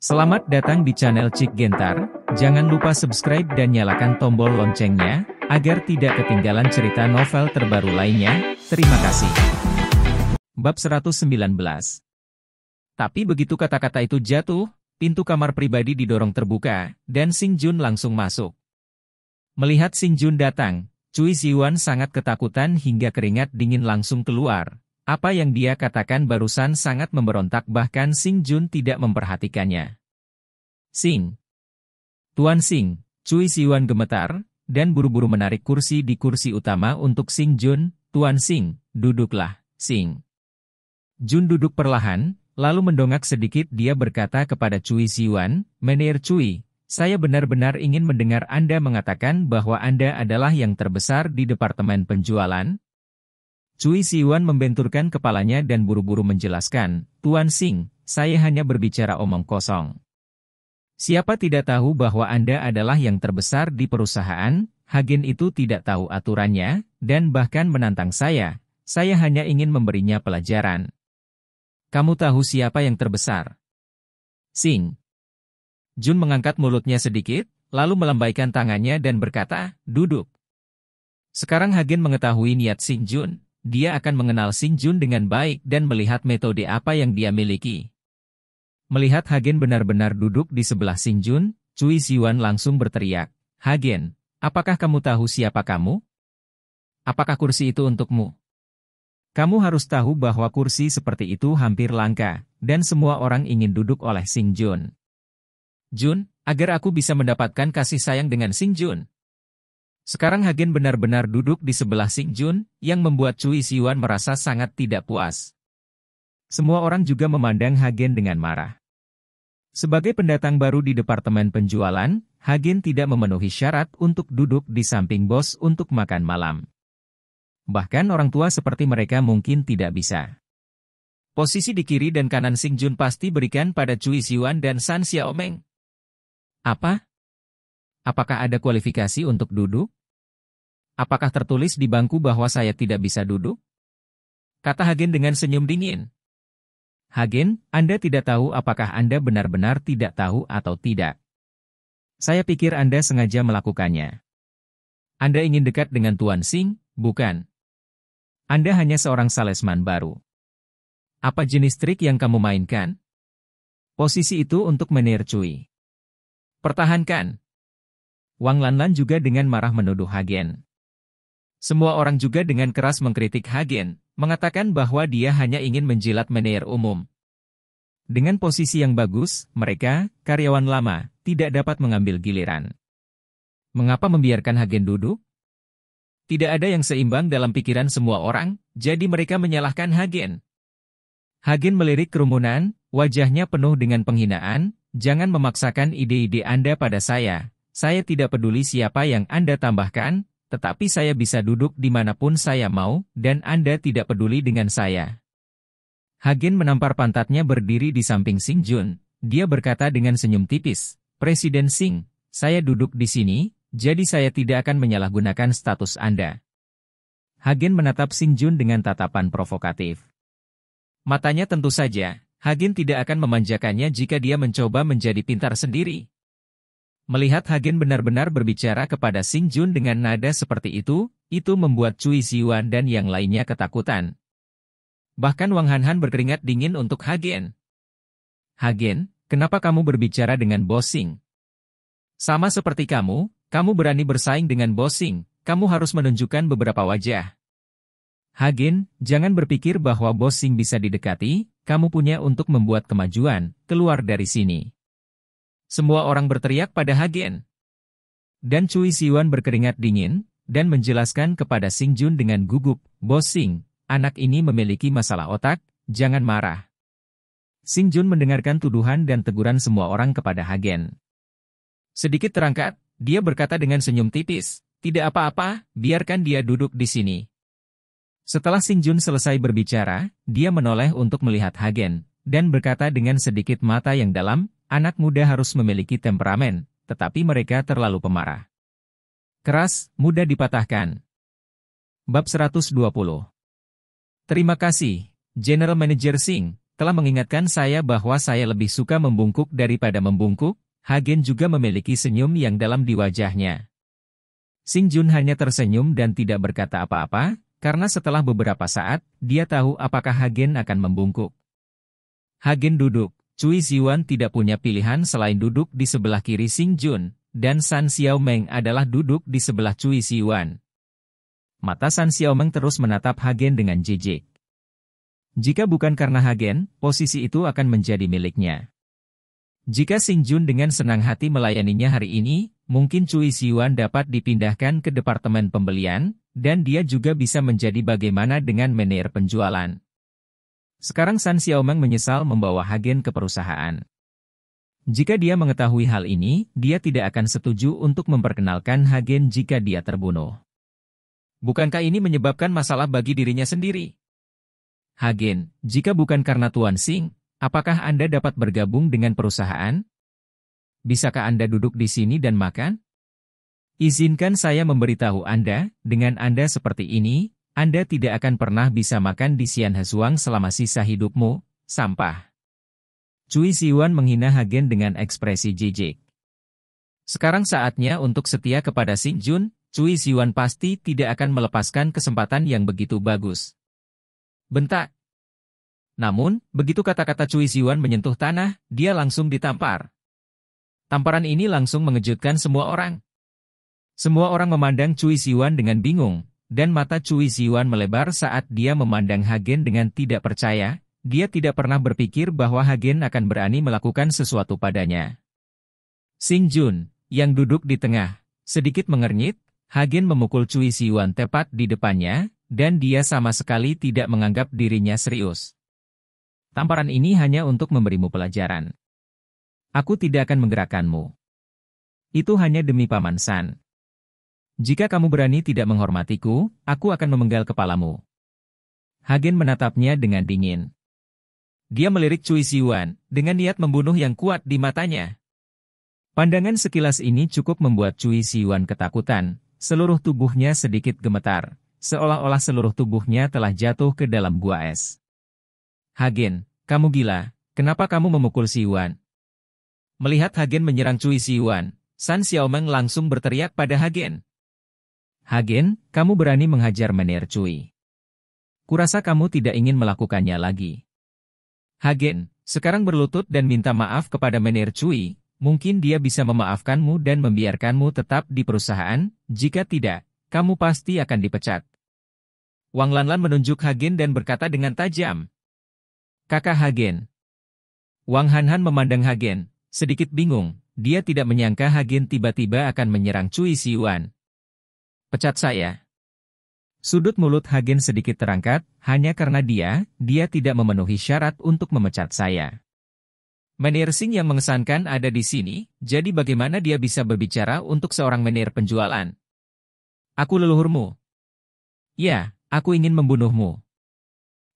Selamat datang di channel Cik Gentar, jangan lupa subscribe dan nyalakan tombol loncengnya, agar tidak ketinggalan cerita novel terbaru lainnya, terima kasih. Bab 119 Tapi begitu kata-kata itu jatuh, pintu kamar pribadi didorong terbuka, dan Sing Jun langsung masuk. Melihat Sing Jun datang, Cui Siwan sangat ketakutan hingga keringat dingin langsung keluar, apa yang dia katakan barusan sangat memberontak bahkan Sing Jun tidak memperhatikannya. Sing. Tuan Sing, Cui Siwan gemetar, dan buru-buru menarik kursi di kursi utama untuk Sing Jun, Tuan Sing, duduklah, Sing. Jun duduk perlahan, lalu mendongak sedikit dia berkata kepada Cui Siwan, Menir Cui, saya benar-benar ingin mendengar Anda mengatakan bahwa Anda adalah yang terbesar di Departemen Penjualan, Cui Siwan membenturkan kepalanya dan buru-buru menjelaskan, Tuan Sing, saya hanya berbicara omong kosong. Siapa tidak tahu bahwa Anda adalah yang terbesar di perusahaan, Hagen itu tidak tahu aturannya, dan bahkan menantang saya, saya hanya ingin memberinya pelajaran. Kamu tahu siapa yang terbesar? Sing. Jun mengangkat mulutnya sedikit, lalu melambaikan tangannya dan berkata, duduk. Sekarang Hagen mengetahui niat Sing Jun, dia akan mengenal Jun dengan baik dan melihat metode apa yang dia miliki. Melihat Hagen benar-benar duduk di sebelah Jun, Cui Siwan langsung berteriak, Hagen, apakah kamu tahu siapa kamu? Apakah kursi itu untukmu? Kamu harus tahu bahwa kursi seperti itu hampir langka, dan semua orang ingin duduk oleh Singjun. Jun, Jun, agar aku bisa mendapatkan kasih sayang dengan Jun. Sekarang Hagen benar-benar duduk di sebelah Sing Jun, yang membuat Cui Siwan merasa sangat tidak puas. Semua orang juga memandang Hagen dengan marah. Sebagai pendatang baru di Departemen Penjualan, Hagen tidak memenuhi syarat untuk duduk di samping bos untuk makan malam. Bahkan orang tua seperti mereka mungkin tidak bisa. Posisi di kiri dan kanan Sing Jun pasti berikan pada Cui Siwan dan San Xiaomeng. Apa? Apakah ada kualifikasi untuk duduk? Apakah tertulis di bangku bahwa saya tidak bisa duduk? Kata Hagen dengan senyum dingin. Hagen, Anda tidak tahu apakah Anda benar-benar tidak tahu atau tidak. Saya pikir Anda sengaja melakukannya. Anda ingin dekat dengan Tuan Singh, bukan? Anda hanya seorang salesman baru. Apa jenis trik yang kamu mainkan? Posisi itu untuk menir Pertahankan. Wang Lanlan juga dengan marah menuduh Hagen. Semua orang juga dengan keras mengkritik Hagen, mengatakan bahwa dia hanya ingin menjilat manajer umum. Dengan posisi yang bagus, mereka, karyawan lama, tidak dapat mengambil giliran. Mengapa membiarkan Hagen duduk? Tidak ada yang seimbang dalam pikiran semua orang, jadi mereka menyalahkan Hagen. Hagen melirik kerumunan, wajahnya penuh dengan penghinaan, jangan memaksakan ide-ide Anda pada saya. Saya tidak peduli siapa yang Anda tambahkan, tetapi saya bisa duduk di dimanapun saya mau, dan Anda tidak peduli dengan saya. Hagen menampar pantatnya berdiri di samping Sing Jun. Dia berkata dengan senyum tipis, Presiden Sing, saya duduk di sini, jadi saya tidak akan menyalahgunakan status Anda. Hagen menatap Sing Jun dengan tatapan provokatif. Matanya tentu saja, Hagen tidak akan memanjakannya jika dia mencoba menjadi pintar sendiri. Melihat Hagen benar-benar berbicara kepada Sing Jun dengan nada seperti itu, itu membuat Cui Siwan dan yang lainnya ketakutan. Bahkan Wang Hanhan berkeringat dingin untuk Hagen. Hagen, kenapa kamu berbicara dengan Bosing? Sama seperti kamu, kamu berani bersaing dengan Bosing, kamu harus menunjukkan beberapa wajah. Hagen, jangan berpikir bahwa Bosing bisa didekati, kamu punya untuk membuat kemajuan, keluar dari sini. Semua orang berteriak pada Hagen. Dan Cui Siwan berkeringat dingin, dan menjelaskan kepada Sing Jun dengan gugup, Bos Sing, anak ini memiliki masalah otak, jangan marah. Sing Jun mendengarkan tuduhan dan teguran semua orang kepada Hagen. Sedikit terangkat, dia berkata dengan senyum tipis, tidak apa-apa, biarkan dia duduk di sini. Setelah Sing Jun selesai berbicara, dia menoleh untuk melihat Hagen, dan berkata dengan sedikit mata yang dalam, Anak muda harus memiliki temperamen, tetapi mereka terlalu pemarah. Keras, mudah dipatahkan. Bab 120 Terima kasih, General Manager Singh, telah mengingatkan saya bahwa saya lebih suka membungkuk daripada membungkuk, Hagen juga memiliki senyum yang dalam di wajahnya. Sing Jun hanya tersenyum dan tidak berkata apa-apa, karena setelah beberapa saat, dia tahu apakah Hagen akan membungkuk. Hagen duduk. Cui Ziwan tidak punya pilihan selain duduk di sebelah kiri Xing Jun, dan San Xiao Meng adalah duduk di sebelah Cui Ziwan. Mata San Xiao Meng terus menatap Hagen dengan jijik. Jika bukan karena Hagen, posisi itu akan menjadi miliknya. Jika Xing Jun dengan senang hati melayaninya hari ini, mungkin Cui Ziwan dapat dipindahkan ke Departemen Pembelian, dan dia juga bisa menjadi bagaimana dengan manajer penjualan. Sekarang San Xiaomeng menyesal membawa Hagen ke perusahaan. Jika dia mengetahui hal ini, dia tidak akan setuju untuk memperkenalkan Hagen jika dia terbunuh. Bukankah ini menyebabkan masalah bagi dirinya sendiri? Hagen, jika bukan karena Tuan Sing, apakah Anda dapat bergabung dengan perusahaan? Bisakah Anda duduk di sini dan makan? Izinkan saya memberitahu Anda, dengan Anda seperti ini, anda tidak akan pernah bisa makan di Xianhazuang selama sisa hidupmu, sampah. Cui Siwan menghina Hagen dengan ekspresi jijik. Sekarang saatnya untuk setia kepada Sing Jun, Cui Siwan pasti tidak akan melepaskan kesempatan yang begitu bagus. Bentak. Namun, begitu kata-kata Cui Siwan menyentuh tanah, dia langsung ditampar. Tamparan ini langsung mengejutkan semua orang. Semua orang memandang Cui Siwan dengan bingung, dan mata Cui Ziwan melebar saat dia memandang Hagen dengan tidak percaya, dia tidak pernah berpikir bahwa Hagen akan berani melakukan sesuatu padanya. Sing Jun, yang duduk di tengah, sedikit mengernyit, Hagen memukul Cui Ziwan tepat di depannya, dan dia sama sekali tidak menganggap dirinya serius. Tamparan ini hanya untuk memberimu pelajaran. Aku tidak akan menggerakkanmu. Itu hanya demi Paman San. Jika kamu berani tidak menghormatiku, aku akan memenggal kepalamu. Hagen menatapnya dengan dingin. Dia melirik Cui Siwan, dengan niat membunuh yang kuat di matanya. Pandangan sekilas ini cukup membuat Cui Siwan ketakutan, seluruh tubuhnya sedikit gemetar, seolah-olah seluruh tubuhnya telah jatuh ke dalam gua es. Hagen, kamu gila, kenapa kamu memukul Siwan? Melihat Hagen menyerang Cui Siwan, San Xiaomeng langsung berteriak pada Hagen. Hagen, kamu berani menghajar Menir Cui. Kurasa kamu tidak ingin melakukannya lagi. Hagen, sekarang berlutut dan minta maaf kepada Menir Cui, mungkin dia bisa memaafkanmu dan membiarkanmu tetap di perusahaan, jika tidak, kamu pasti akan dipecat. Wang Lanlan menunjuk Hagen dan berkata dengan tajam. Kakak Hagen. Wang Hanhan memandang Hagen, sedikit bingung, dia tidak menyangka Hagen tiba-tiba akan menyerang Cui Siuan, Pecat saya. Sudut mulut Hagen sedikit terangkat, hanya karena dia, dia tidak memenuhi syarat untuk memecat saya. Singh yang mengesankan ada di sini, jadi bagaimana dia bisa berbicara untuk seorang menir penjualan? Aku leluhurmu. Ya, aku ingin membunuhmu.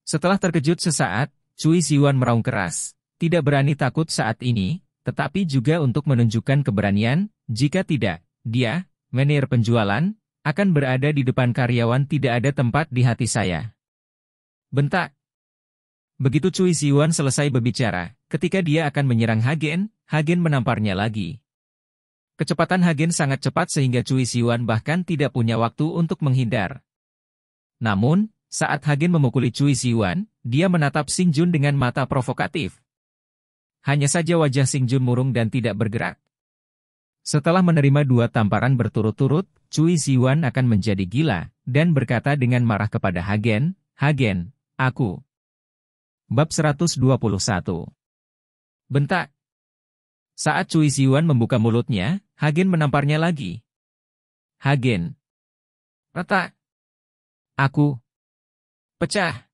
Setelah terkejut sesaat, Cui Siwan meraung keras. Tidak berani takut saat ini, tetapi juga untuk menunjukkan keberanian, jika tidak, dia, menir penjualan, akan berada di depan karyawan tidak ada tempat di hati saya. Bentak. Begitu Cui Siwan selesai berbicara, ketika dia akan menyerang Hagen, Hagen menamparnya lagi. Kecepatan Hagen sangat cepat sehingga Cui Siwan bahkan tidak punya waktu untuk menghindar. Namun, saat Hagen memukuli Cui Siwan, dia menatap Sing Jun dengan mata provokatif. Hanya saja wajah Sing Jun murung dan tidak bergerak. Setelah menerima dua tamparan berturut-turut, Cui Siwan akan menjadi gila, dan berkata dengan marah kepada Hagen, Hagen, aku. Bab 121 Bentak Saat Cui Siwan membuka mulutnya, Hagen menamparnya lagi. Hagen. Retak. Aku. Pecah.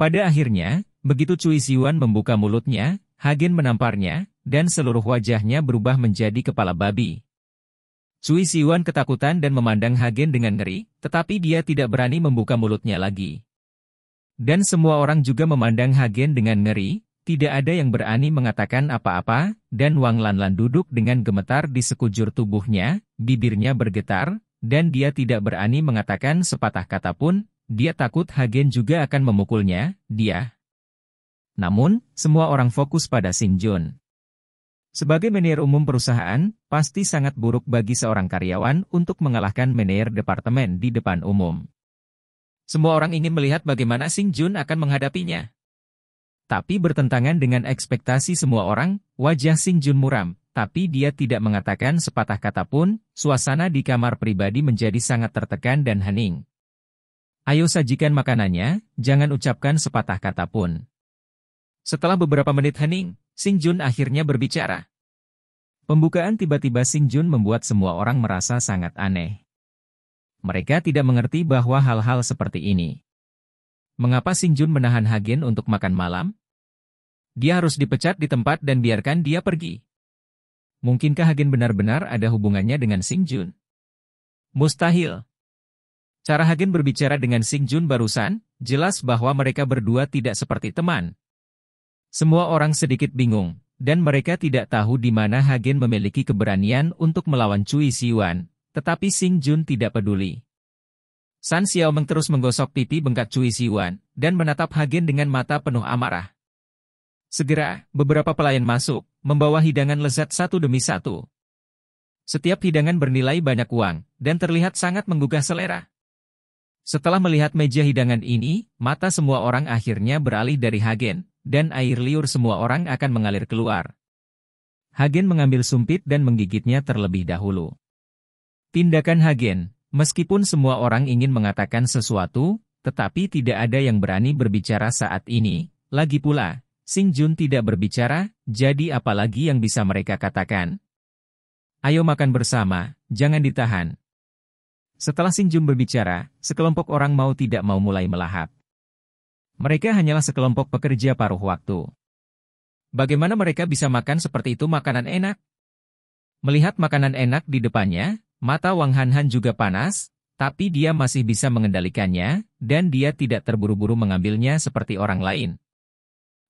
Pada akhirnya, begitu Cui Siwan membuka mulutnya, Hagen menamparnya, dan seluruh wajahnya berubah menjadi kepala babi. Sui Siwan ketakutan dan memandang Hagen dengan ngeri, tetapi dia tidak berani membuka mulutnya lagi. Dan semua orang juga memandang Hagen dengan ngeri, tidak ada yang berani mengatakan apa-apa, dan Wang Lanlan duduk dengan gemetar di sekujur tubuhnya, bibirnya bergetar, dan dia tidak berani mengatakan sepatah kata pun, dia takut Hagen juga akan memukulnya, dia. Namun, semua orang fokus pada Sinjun. Sebagai manajer umum perusahaan, pasti sangat buruk bagi seorang karyawan untuk mengalahkan manajer departemen di depan umum. Semua orang ingin melihat bagaimana Sing Jun akan menghadapinya. Tapi bertentangan dengan ekspektasi semua orang, wajah Sing Jun muram, tapi dia tidak mengatakan sepatah kata pun, suasana di kamar pribadi menjadi sangat tertekan dan hening. Ayo sajikan makanannya, jangan ucapkan sepatah kata pun. Setelah beberapa menit hening, Sing Jun akhirnya berbicara. Pembukaan tiba-tiba Sing Jun membuat semua orang merasa sangat aneh. Mereka tidak mengerti bahwa hal-hal seperti ini. Mengapa Sing Jun menahan Hagen untuk makan malam? Dia harus dipecat di tempat dan biarkan dia pergi. Mungkinkah Hagen benar-benar ada hubungannya dengan Sing Jun? Mustahil. Cara Hagen berbicara dengan Sing Jun barusan, jelas bahwa mereka berdua tidak seperti teman. Semua orang sedikit bingung, dan mereka tidak tahu di mana Hagen memiliki keberanian untuk melawan Cui Siwan, tetapi Sing Jun tidak peduli. San Xiaomeng terus menggosok pipi bengkak Cui Siwan, dan menatap Hagen dengan mata penuh amarah. Segera, beberapa pelayan masuk, membawa hidangan lezat satu demi satu. Setiap hidangan bernilai banyak uang, dan terlihat sangat menggugah selera. Setelah melihat meja hidangan ini, mata semua orang akhirnya beralih dari Hagen, dan air liur semua orang akan mengalir keluar. Hagen mengambil sumpit dan menggigitnya terlebih dahulu. Tindakan Hagen, meskipun semua orang ingin mengatakan sesuatu, tetapi tidak ada yang berani berbicara saat ini. Lagi pula, Sing Jun tidak berbicara, jadi apalagi yang bisa mereka katakan. Ayo makan bersama, jangan ditahan. Setelah Sing Jun berbicara, sekelompok orang mau tidak mau mulai melahap. Mereka hanyalah sekelompok pekerja paruh waktu. Bagaimana mereka bisa makan seperti itu makanan enak? Melihat makanan enak di depannya, mata Wang Hanhan juga panas, tapi dia masih bisa mengendalikannya, dan dia tidak terburu-buru mengambilnya seperti orang lain.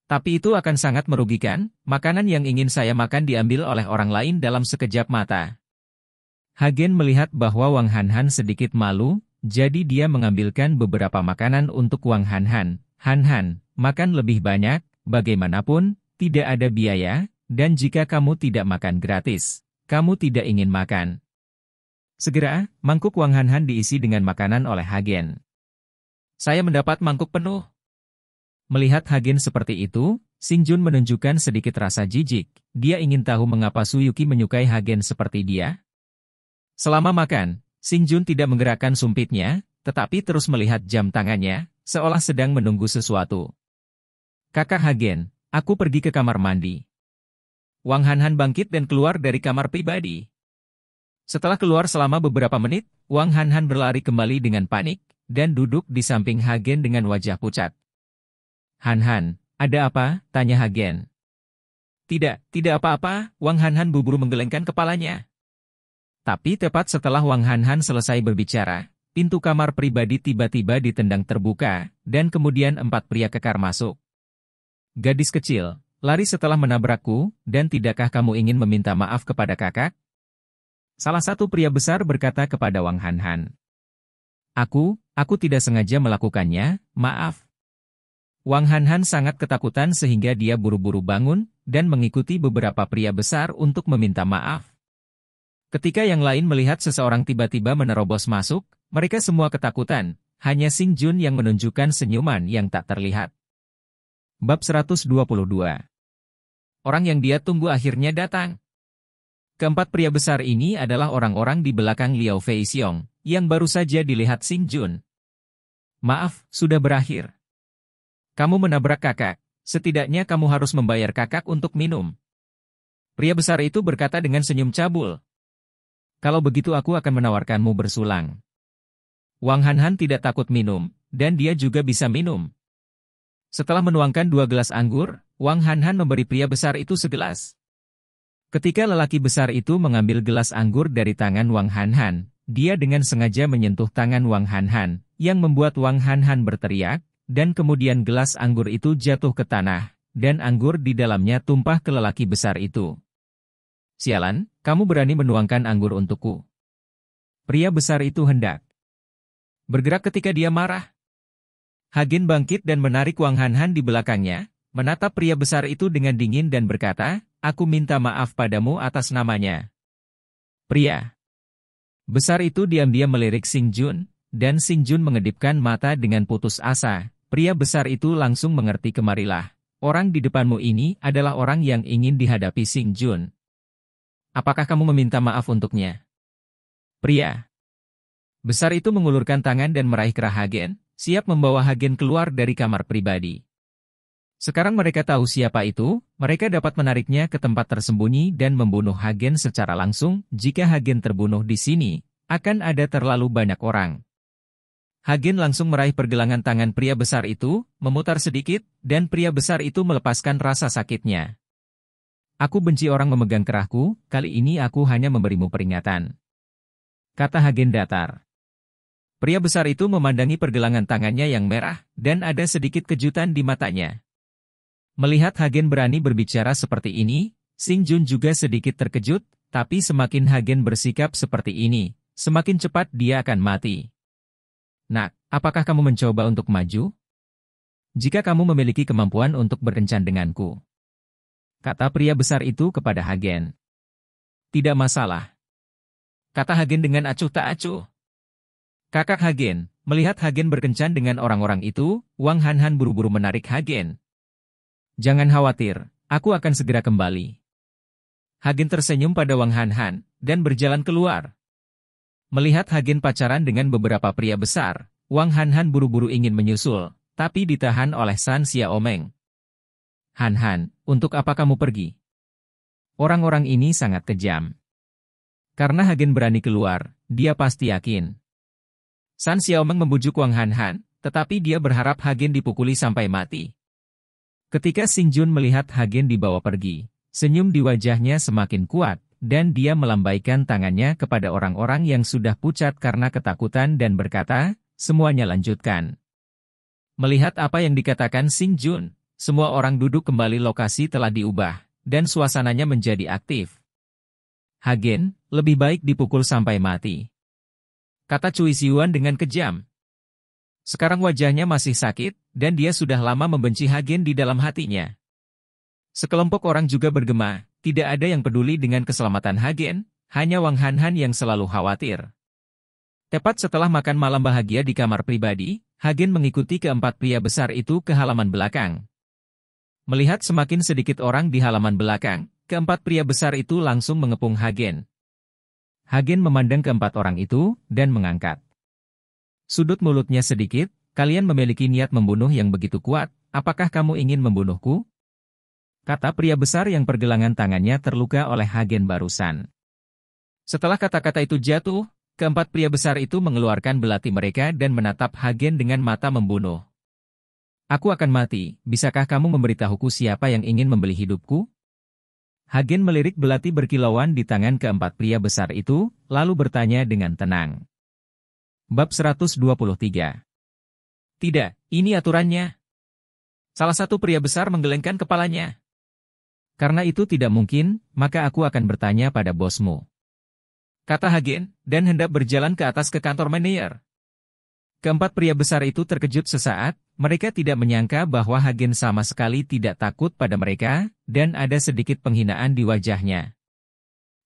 Tapi itu akan sangat merugikan, makanan yang ingin saya makan diambil oleh orang lain dalam sekejap mata. Hagen melihat bahwa Wang Hanhan sedikit malu, jadi dia mengambilkan beberapa makanan untuk Wang Hanhan, Han-han, makan lebih banyak, bagaimanapun, tidak ada biaya, dan jika kamu tidak makan gratis, kamu tidak ingin makan. Segera, mangkuk Wang Han-han diisi dengan makanan oleh Hagen. Saya mendapat mangkuk penuh. Melihat Hagen seperti itu, Sing Jun menunjukkan sedikit rasa jijik. Dia ingin tahu mengapa Suyuki menyukai Hagen seperti dia. Selama makan, Sing Jun tidak menggerakkan sumpitnya, tetapi terus melihat jam tangannya, seolah sedang menunggu sesuatu. Kakak Hagen, aku pergi ke kamar mandi. Wang Hanhan bangkit dan keluar dari kamar pribadi. Setelah keluar selama beberapa menit, Wang Hanhan berlari kembali dengan panik dan duduk di samping Hagen dengan wajah pucat. Hanhan, ada apa? Tanya Hagen. Tidak, tidak apa-apa, Wang Hanhan buru-buru menggelengkan kepalanya. Tapi tepat setelah Wang Hanhan selesai berbicara, pintu kamar pribadi tiba-tiba ditendang terbuka, dan kemudian empat pria kekar masuk. Gadis kecil, lari setelah menabrakku, dan tidakkah kamu ingin meminta maaf kepada kakak? Salah satu pria besar berkata kepada Wang Hanhan. Aku, aku tidak sengaja melakukannya, maaf. Wang Hanhan sangat ketakutan sehingga dia buru-buru bangun, dan mengikuti beberapa pria besar untuk meminta maaf. Ketika yang lain melihat seseorang tiba-tiba menerobos masuk, mereka semua ketakutan, hanya Sing Jun yang menunjukkan senyuman yang tak terlihat. Bab 122 Orang yang dia tunggu akhirnya datang. Keempat pria besar ini adalah orang-orang di belakang Liao Fei Xiong, yang baru saja dilihat Sing Jun. Maaf, sudah berakhir. Kamu menabrak kakak, setidaknya kamu harus membayar kakak untuk minum. Pria besar itu berkata dengan senyum cabul, kalau begitu aku akan menawarkanmu bersulang. Wang Hanhan tidak takut minum, dan dia juga bisa minum. Setelah menuangkan dua gelas anggur, Wang Hanhan memberi pria besar itu segelas. Ketika lelaki besar itu mengambil gelas anggur dari tangan Wang Hanhan, dia dengan sengaja menyentuh tangan Wang Hanhan, yang membuat Wang Hanhan berteriak, dan kemudian gelas anggur itu jatuh ke tanah, dan anggur di dalamnya tumpah ke lelaki besar itu. Sialan, kamu berani menuangkan anggur untukku. Pria besar itu hendak bergerak ketika dia marah. Hagen bangkit dan menarik Wang Hanhan di belakangnya, menatap pria besar itu dengan dingin dan berkata, Aku minta maaf padamu atas namanya. Pria besar itu diam-diam melirik Sing Jun, dan Sing Jun mengedipkan mata dengan putus asa. Pria besar itu langsung mengerti kemarilah. Orang di depanmu ini adalah orang yang ingin dihadapi Sing Jun, Apakah kamu meminta maaf untuknya? Pria. Besar itu mengulurkan tangan dan meraih kerah Hagen, siap membawa Hagen keluar dari kamar pribadi. Sekarang mereka tahu siapa itu, mereka dapat menariknya ke tempat tersembunyi dan membunuh Hagen secara langsung. Jika Hagen terbunuh di sini, akan ada terlalu banyak orang. Hagen langsung meraih pergelangan tangan pria besar itu, memutar sedikit, dan pria besar itu melepaskan rasa sakitnya. Aku benci orang memegang kerahku, kali ini aku hanya memberimu peringatan. Kata Hagen datar. Pria besar itu memandangi pergelangan tangannya yang merah, dan ada sedikit kejutan di matanya. Melihat Hagen berani berbicara seperti ini, Sing Jun juga sedikit terkejut, tapi semakin Hagen bersikap seperti ini, semakin cepat dia akan mati. Nak, apakah kamu mencoba untuk maju? Jika kamu memiliki kemampuan untuk berencan denganku, Kata pria besar itu kepada Hagen. Tidak masalah. Kata Hagen dengan acuh tak acuh. Kakak Hagen, melihat Hagen berkencan dengan orang-orang itu, Wang Hanhan buru-buru menarik Hagen. Jangan khawatir, aku akan segera kembali. Hagen tersenyum pada Wang Hanhan, dan berjalan keluar. Melihat Hagen pacaran dengan beberapa pria besar, Wang Hanhan buru-buru ingin menyusul, tapi ditahan oleh San Xiaomeng. Han Han, untuk apa kamu pergi? Orang-orang ini sangat kejam. Karena Hagen berani keluar, dia pasti yakin. San Xiaomeng membujuk Wang Han Han, tetapi dia berharap Hagen dipukuli sampai mati. Ketika Xin Jun melihat Hagen dibawa pergi, senyum di wajahnya semakin kuat, dan dia melambaikan tangannya kepada orang-orang yang sudah pucat karena ketakutan dan berkata, semuanya lanjutkan. Melihat apa yang dikatakan Xin Jun, semua orang duduk kembali lokasi telah diubah, dan suasananya menjadi aktif. Hagen, lebih baik dipukul sampai mati. Kata Cui Siwan dengan kejam. Sekarang wajahnya masih sakit, dan dia sudah lama membenci Hagen di dalam hatinya. Sekelompok orang juga bergema, tidak ada yang peduli dengan keselamatan Hagen, hanya Wang Hanhan yang selalu khawatir. Tepat setelah makan malam bahagia di kamar pribadi, Hagen mengikuti keempat pria besar itu ke halaman belakang. Melihat semakin sedikit orang di halaman belakang, keempat pria besar itu langsung mengepung Hagen. Hagen memandang keempat orang itu, dan mengangkat. Sudut mulutnya sedikit, kalian memiliki niat membunuh yang begitu kuat, apakah kamu ingin membunuhku? Kata pria besar yang pergelangan tangannya terluka oleh Hagen barusan. Setelah kata-kata itu jatuh, keempat pria besar itu mengeluarkan belati mereka dan menatap Hagen dengan mata membunuh. Aku akan mati, bisakah kamu memberitahuku siapa yang ingin membeli hidupku? Hagen melirik belati berkilauan di tangan keempat pria besar itu, lalu bertanya dengan tenang. Bab 123 Tidak, ini aturannya. Salah satu pria besar menggelengkan kepalanya. Karena itu tidak mungkin, maka aku akan bertanya pada bosmu. Kata Hagen, dan hendak berjalan ke atas ke kantor manajer. Keempat pria besar itu terkejut sesaat, mereka tidak menyangka bahwa Hagen sama sekali tidak takut pada mereka, dan ada sedikit penghinaan di wajahnya.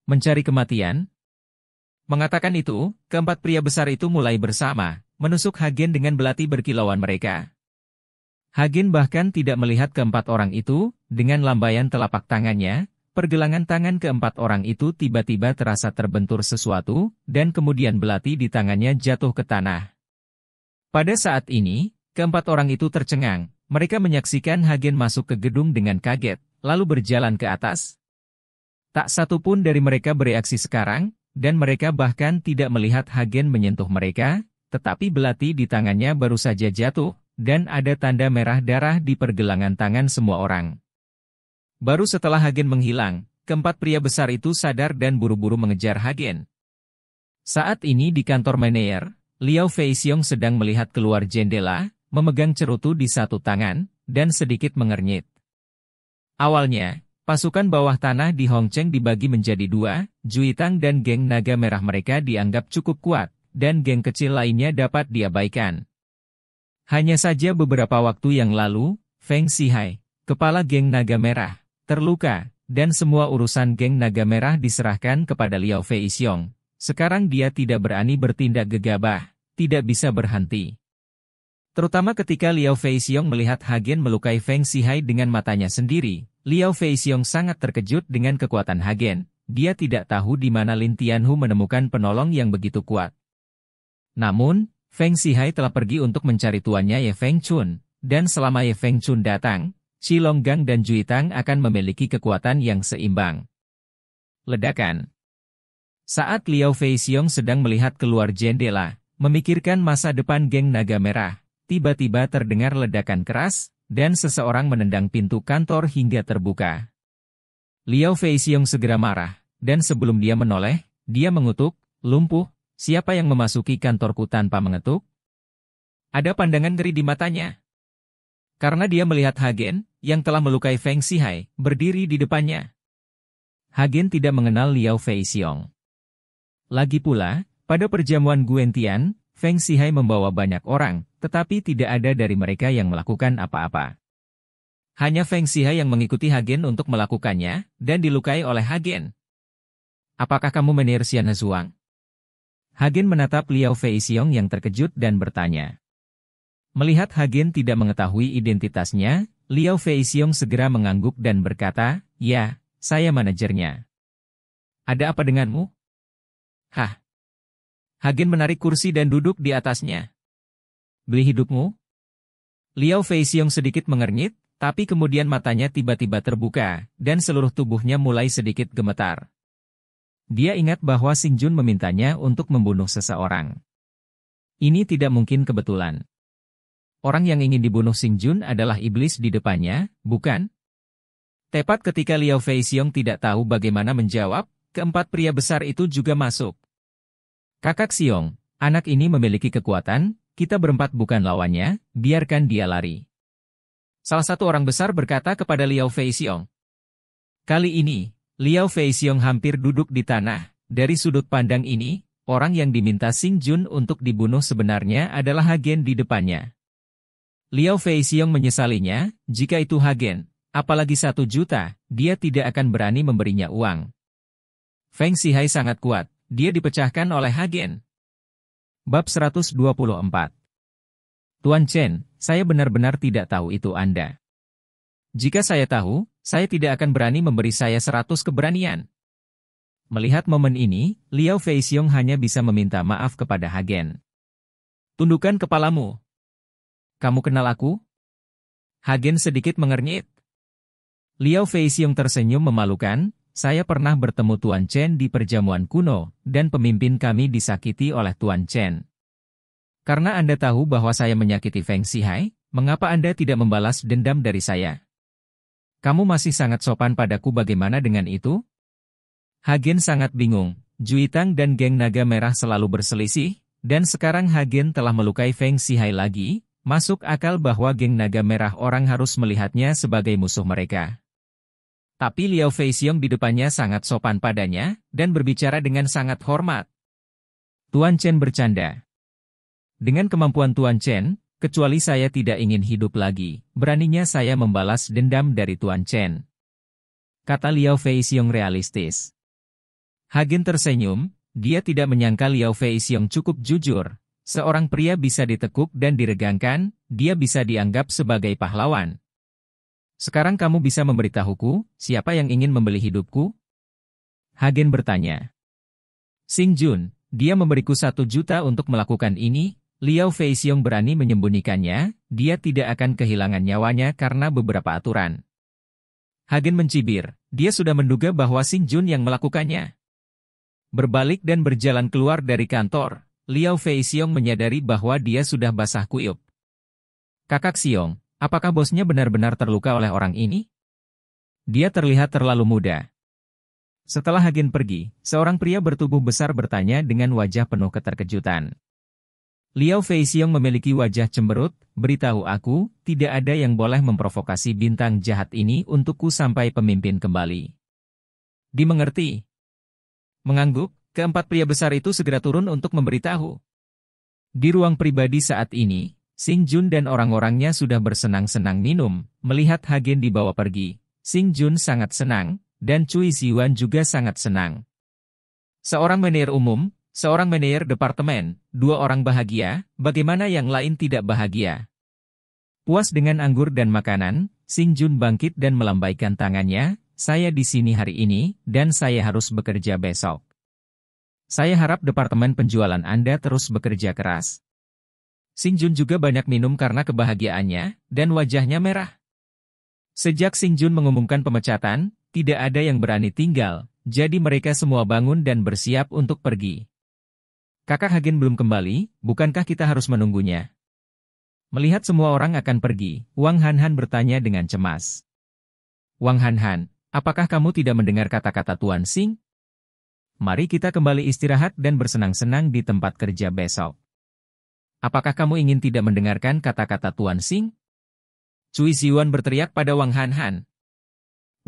Mencari kematian? Mengatakan itu, keempat pria besar itu mulai bersama, menusuk Hagen dengan belati berkilauan mereka. Hagen bahkan tidak melihat keempat orang itu, dengan lambaian telapak tangannya, pergelangan tangan keempat orang itu tiba-tiba terasa terbentur sesuatu, dan kemudian belati di tangannya jatuh ke tanah. Pada saat ini, keempat orang itu tercengang, mereka menyaksikan Hagen masuk ke gedung dengan kaget, lalu berjalan ke atas. Tak satu pun dari mereka bereaksi sekarang, dan mereka bahkan tidak melihat Hagen menyentuh mereka, tetapi belati di tangannya baru saja jatuh, dan ada tanda merah darah di pergelangan tangan semua orang. Baru setelah Hagen menghilang, keempat pria besar itu sadar dan buru-buru mengejar Hagen. Saat ini di kantor Meneer, Liao Fei Xiong sedang melihat keluar jendela, memegang cerutu di satu tangan, dan sedikit mengernyit. Awalnya, pasukan bawah tanah di Hongcheng dibagi menjadi dua, Juitang dan geng naga merah mereka dianggap cukup kuat, dan geng kecil lainnya dapat diabaikan. Hanya saja beberapa waktu yang lalu, Feng Sihai, kepala geng naga merah, terluka, dan semua urusan geng naga merah diserahkan kepada Liao Fei Xiong. Sekarang dia tidak berani bertindak gegabah tidak bisa berhenti. Terutama ketika Liao Xiong melihat Hagen melukai Feng Sihai dengan matanya sendiri, Liao Xiong sangat terkejut dengan kekuatan Hagen. Dia tidak tahu di mana Lin Tianhu menemukan penolong yang begitu kuat. Namun, Feng Sihai telah pergi untuk mencari tuannya Ye Feng Chun, dan selama Ye Feng Chun datang, Qi Gang dan Jui Tang akan memiliki kekuatan yang seimbang. Ledakan Saat Liao Xiong sedang melihat keluar jendela, Memikirkan masa depan geng Naga Merah, tiba-tiba terdengar ledakan keras, dan seseorang menendang pintu kantor hingga terbuka. Liao Feixiong segera marah, dan sebelum dia menoleh, dia mengutuk, lumpuh, siapa yang memasuki kantorku tanpa mengetuk? Ada pandangan ngeri di matanya. Karena dia melihat Hagen, yang telah melukai Feng Sihai, berdiri di depannya. Hagen tidak mengenal Liao Feixiong. Lagi pula, pada perjamuan Guentian, Feng Sihai membawa banyak orang, tetapi tidak ada dari mereka yang melakukan apa-apa. Hanya Feng Sihai yang mengikuti Hagen untuk melakukannya, dan dilukai oleh Hagen. Apakah kamu menir Xian Hezuang? Hagen menatap Liao Fei Xiong yang terkejut dan bertanya. Melihat Hagen tidak mengetahui identitasnya, Liao Fei Xiong segera mengangguk dan berkata, Ya, saya manajernya. Ada apa denganmu? Hah, Hagen menarik kursi dan duduk di atasnya. Beli hidupmu? Liao Xiong sedikit mengernyit, tapi kemudian matanya tiba-tiba terbuka, dan seluruh tubuhnya mulai sedikit gemetar. Dia ingat bahwa Sing Jun memintanya untuk membunuh seseorang. Ini tidak mungkin kebetulan. Orang yang ingin dibunuh Sing Jun adalah iblis di depannya, bukan? Tepat ketika Liao Xiong tidak tahu bagaimana menjawab, keempat pria besar itu juga masuk Kakak Siong, anak ini memiliki kekuatan, kita berempat bukan lawannya, biarkan dia lari. Salah satu orang besar berkata kepada Liao Fei Xiong. Kali ini, Liao Fei Xiong hampir duduk di tanah. Dari sudut pandang ini, orang yang diminta Sing Jun untuk dibunuh sebenarnya adalah Hagen di depannya. Liao Fei Xiong menyesalinya, jika itu Hagen, apalagi satu juta, dia tidak akan berani memberinya uang. Feng Sihai sangat kuat, dia dipecahkan oleh Hagen. Bab 124 Tuan Chen, saya benar-benar tidak tahu itu Anda. Jika saya tahu, saya tidak akan berani memberi saya seratus keberanian. Melihat momen ini, Liao Xiong hanya bisa meminta maaf kepada Hagen. Tundukkan kepalamu. Kamu kenal aku? Hagen sedikit mengernyit. Liao Xiong tersenyum memalukan, saya pernah bertemu Tuan Chen di perjamuan kuno, dan pemimpin kami disakiti oleh Tuan Chen. Karena Anda tahu bahwa saya menyakiti Feng Sihai, mengapa Anda tidak membalas dendam dari saya? Kamu masih sangat sopan padaku bagaimana dengan itu? Hagen sangat bingung, Juitang dan geng naga merah selalu berselisih, dan sekarang Hagen telah melukai Feng Sihai lagi, masuk akal bahwa geng naga merah orang harus melihatnya sebagai musuh mereka. Tapi Liao Xiong di depannya sangat sopan padanya, dan berbicara dengan sangat hormat. Tuan Chen bercanda. Dengan kemampuan Tuan Chen, kecuali saya tidak ingin hidup lagi, beraninya saya membalas dendam dari Tuan Chen. Kata Liao Xiong realistis. Hagen tersenyum, dia tidak menyangka Liao Xiong cukup jujur. Seorang pria bisa ditekuk dan diregangkan, dia bisa dianggap sebagai pahlawan. Sekarang kamu bisa memberitahuku, siapa yang ingin membeli hidupku? Hagen bertanya. Sing Jun, dia memberiku satu juta untuk melakukan ini, Liao Xiong berani menyembunyikannya, dia tidak akan kehilangan nyawanya karena beberapa aturan. Hagen mencibir, dia sudah menduga bahwa Sing Jun yang melakukannya. Berbalik dan berjalan keluar dari kantor, Liao Xiong menyadari bahwa dia sudah basah kuyup. Kakak Xiong, Apakah bosnya benar-benar terluka oleh orang ini? Dia terlihat terlalu muda. Setelah Hagen pergi, seorang pria bertubuh besar bertanya dengan wajah penuh keterkejutan. Liao Feixiong memiliki wajah cemberut, beritahu aku, tidak ada yang boleh memprovokasi bintang jahat ini untukku sampai pemimpin kembali. Dimengerti. Mengangguk, keempat pria besar itu segera turun untuk memberitahu. Di ruang pribadi saat ini, Sing Jun dan orang-orangnya sudah bersenang-senang minum, melihat Hagen dibawa pergi. Sing Jun sangat senang, dan Cui Ziwan juga sangat senang. Seorang menir umum, seorang menir departemen, dua orang bahagia, bagaimana yang lain tidak bahagia? Puas dengan anggur dan makanan, Sing Jun bangkit dan melambaikan tangannya, saya di sini hari ini, dan saya harus bekerja besok. Saya harap departemen penjualan Anda terus bekerja keras, Sing Jun juga banyak minum karena kebahagiaannya, dan wajahnya merah. Sejak Sing Jun mengumumkan pemecatan, tidak ada yang berani tinggal, jadi mereka semua bangun dan bersiap untuk pergi. Kakak Hagen belum kembali, bukankah kita harus menunggunya? Melihat semua orang akan pergi, Wang Hanhan bertanya dengan cemas. Wang Hanhan, apakah kamu tidak mendengar kata-kata Tuan Sing? Mari kita kembali istirahat dan bersenang-senang di tempat kerja besok. Apakah kamu ingin tidak mendengarkan kata-kata Tuan Sing? Cui Siwan berteriak pada Wang Hanhan.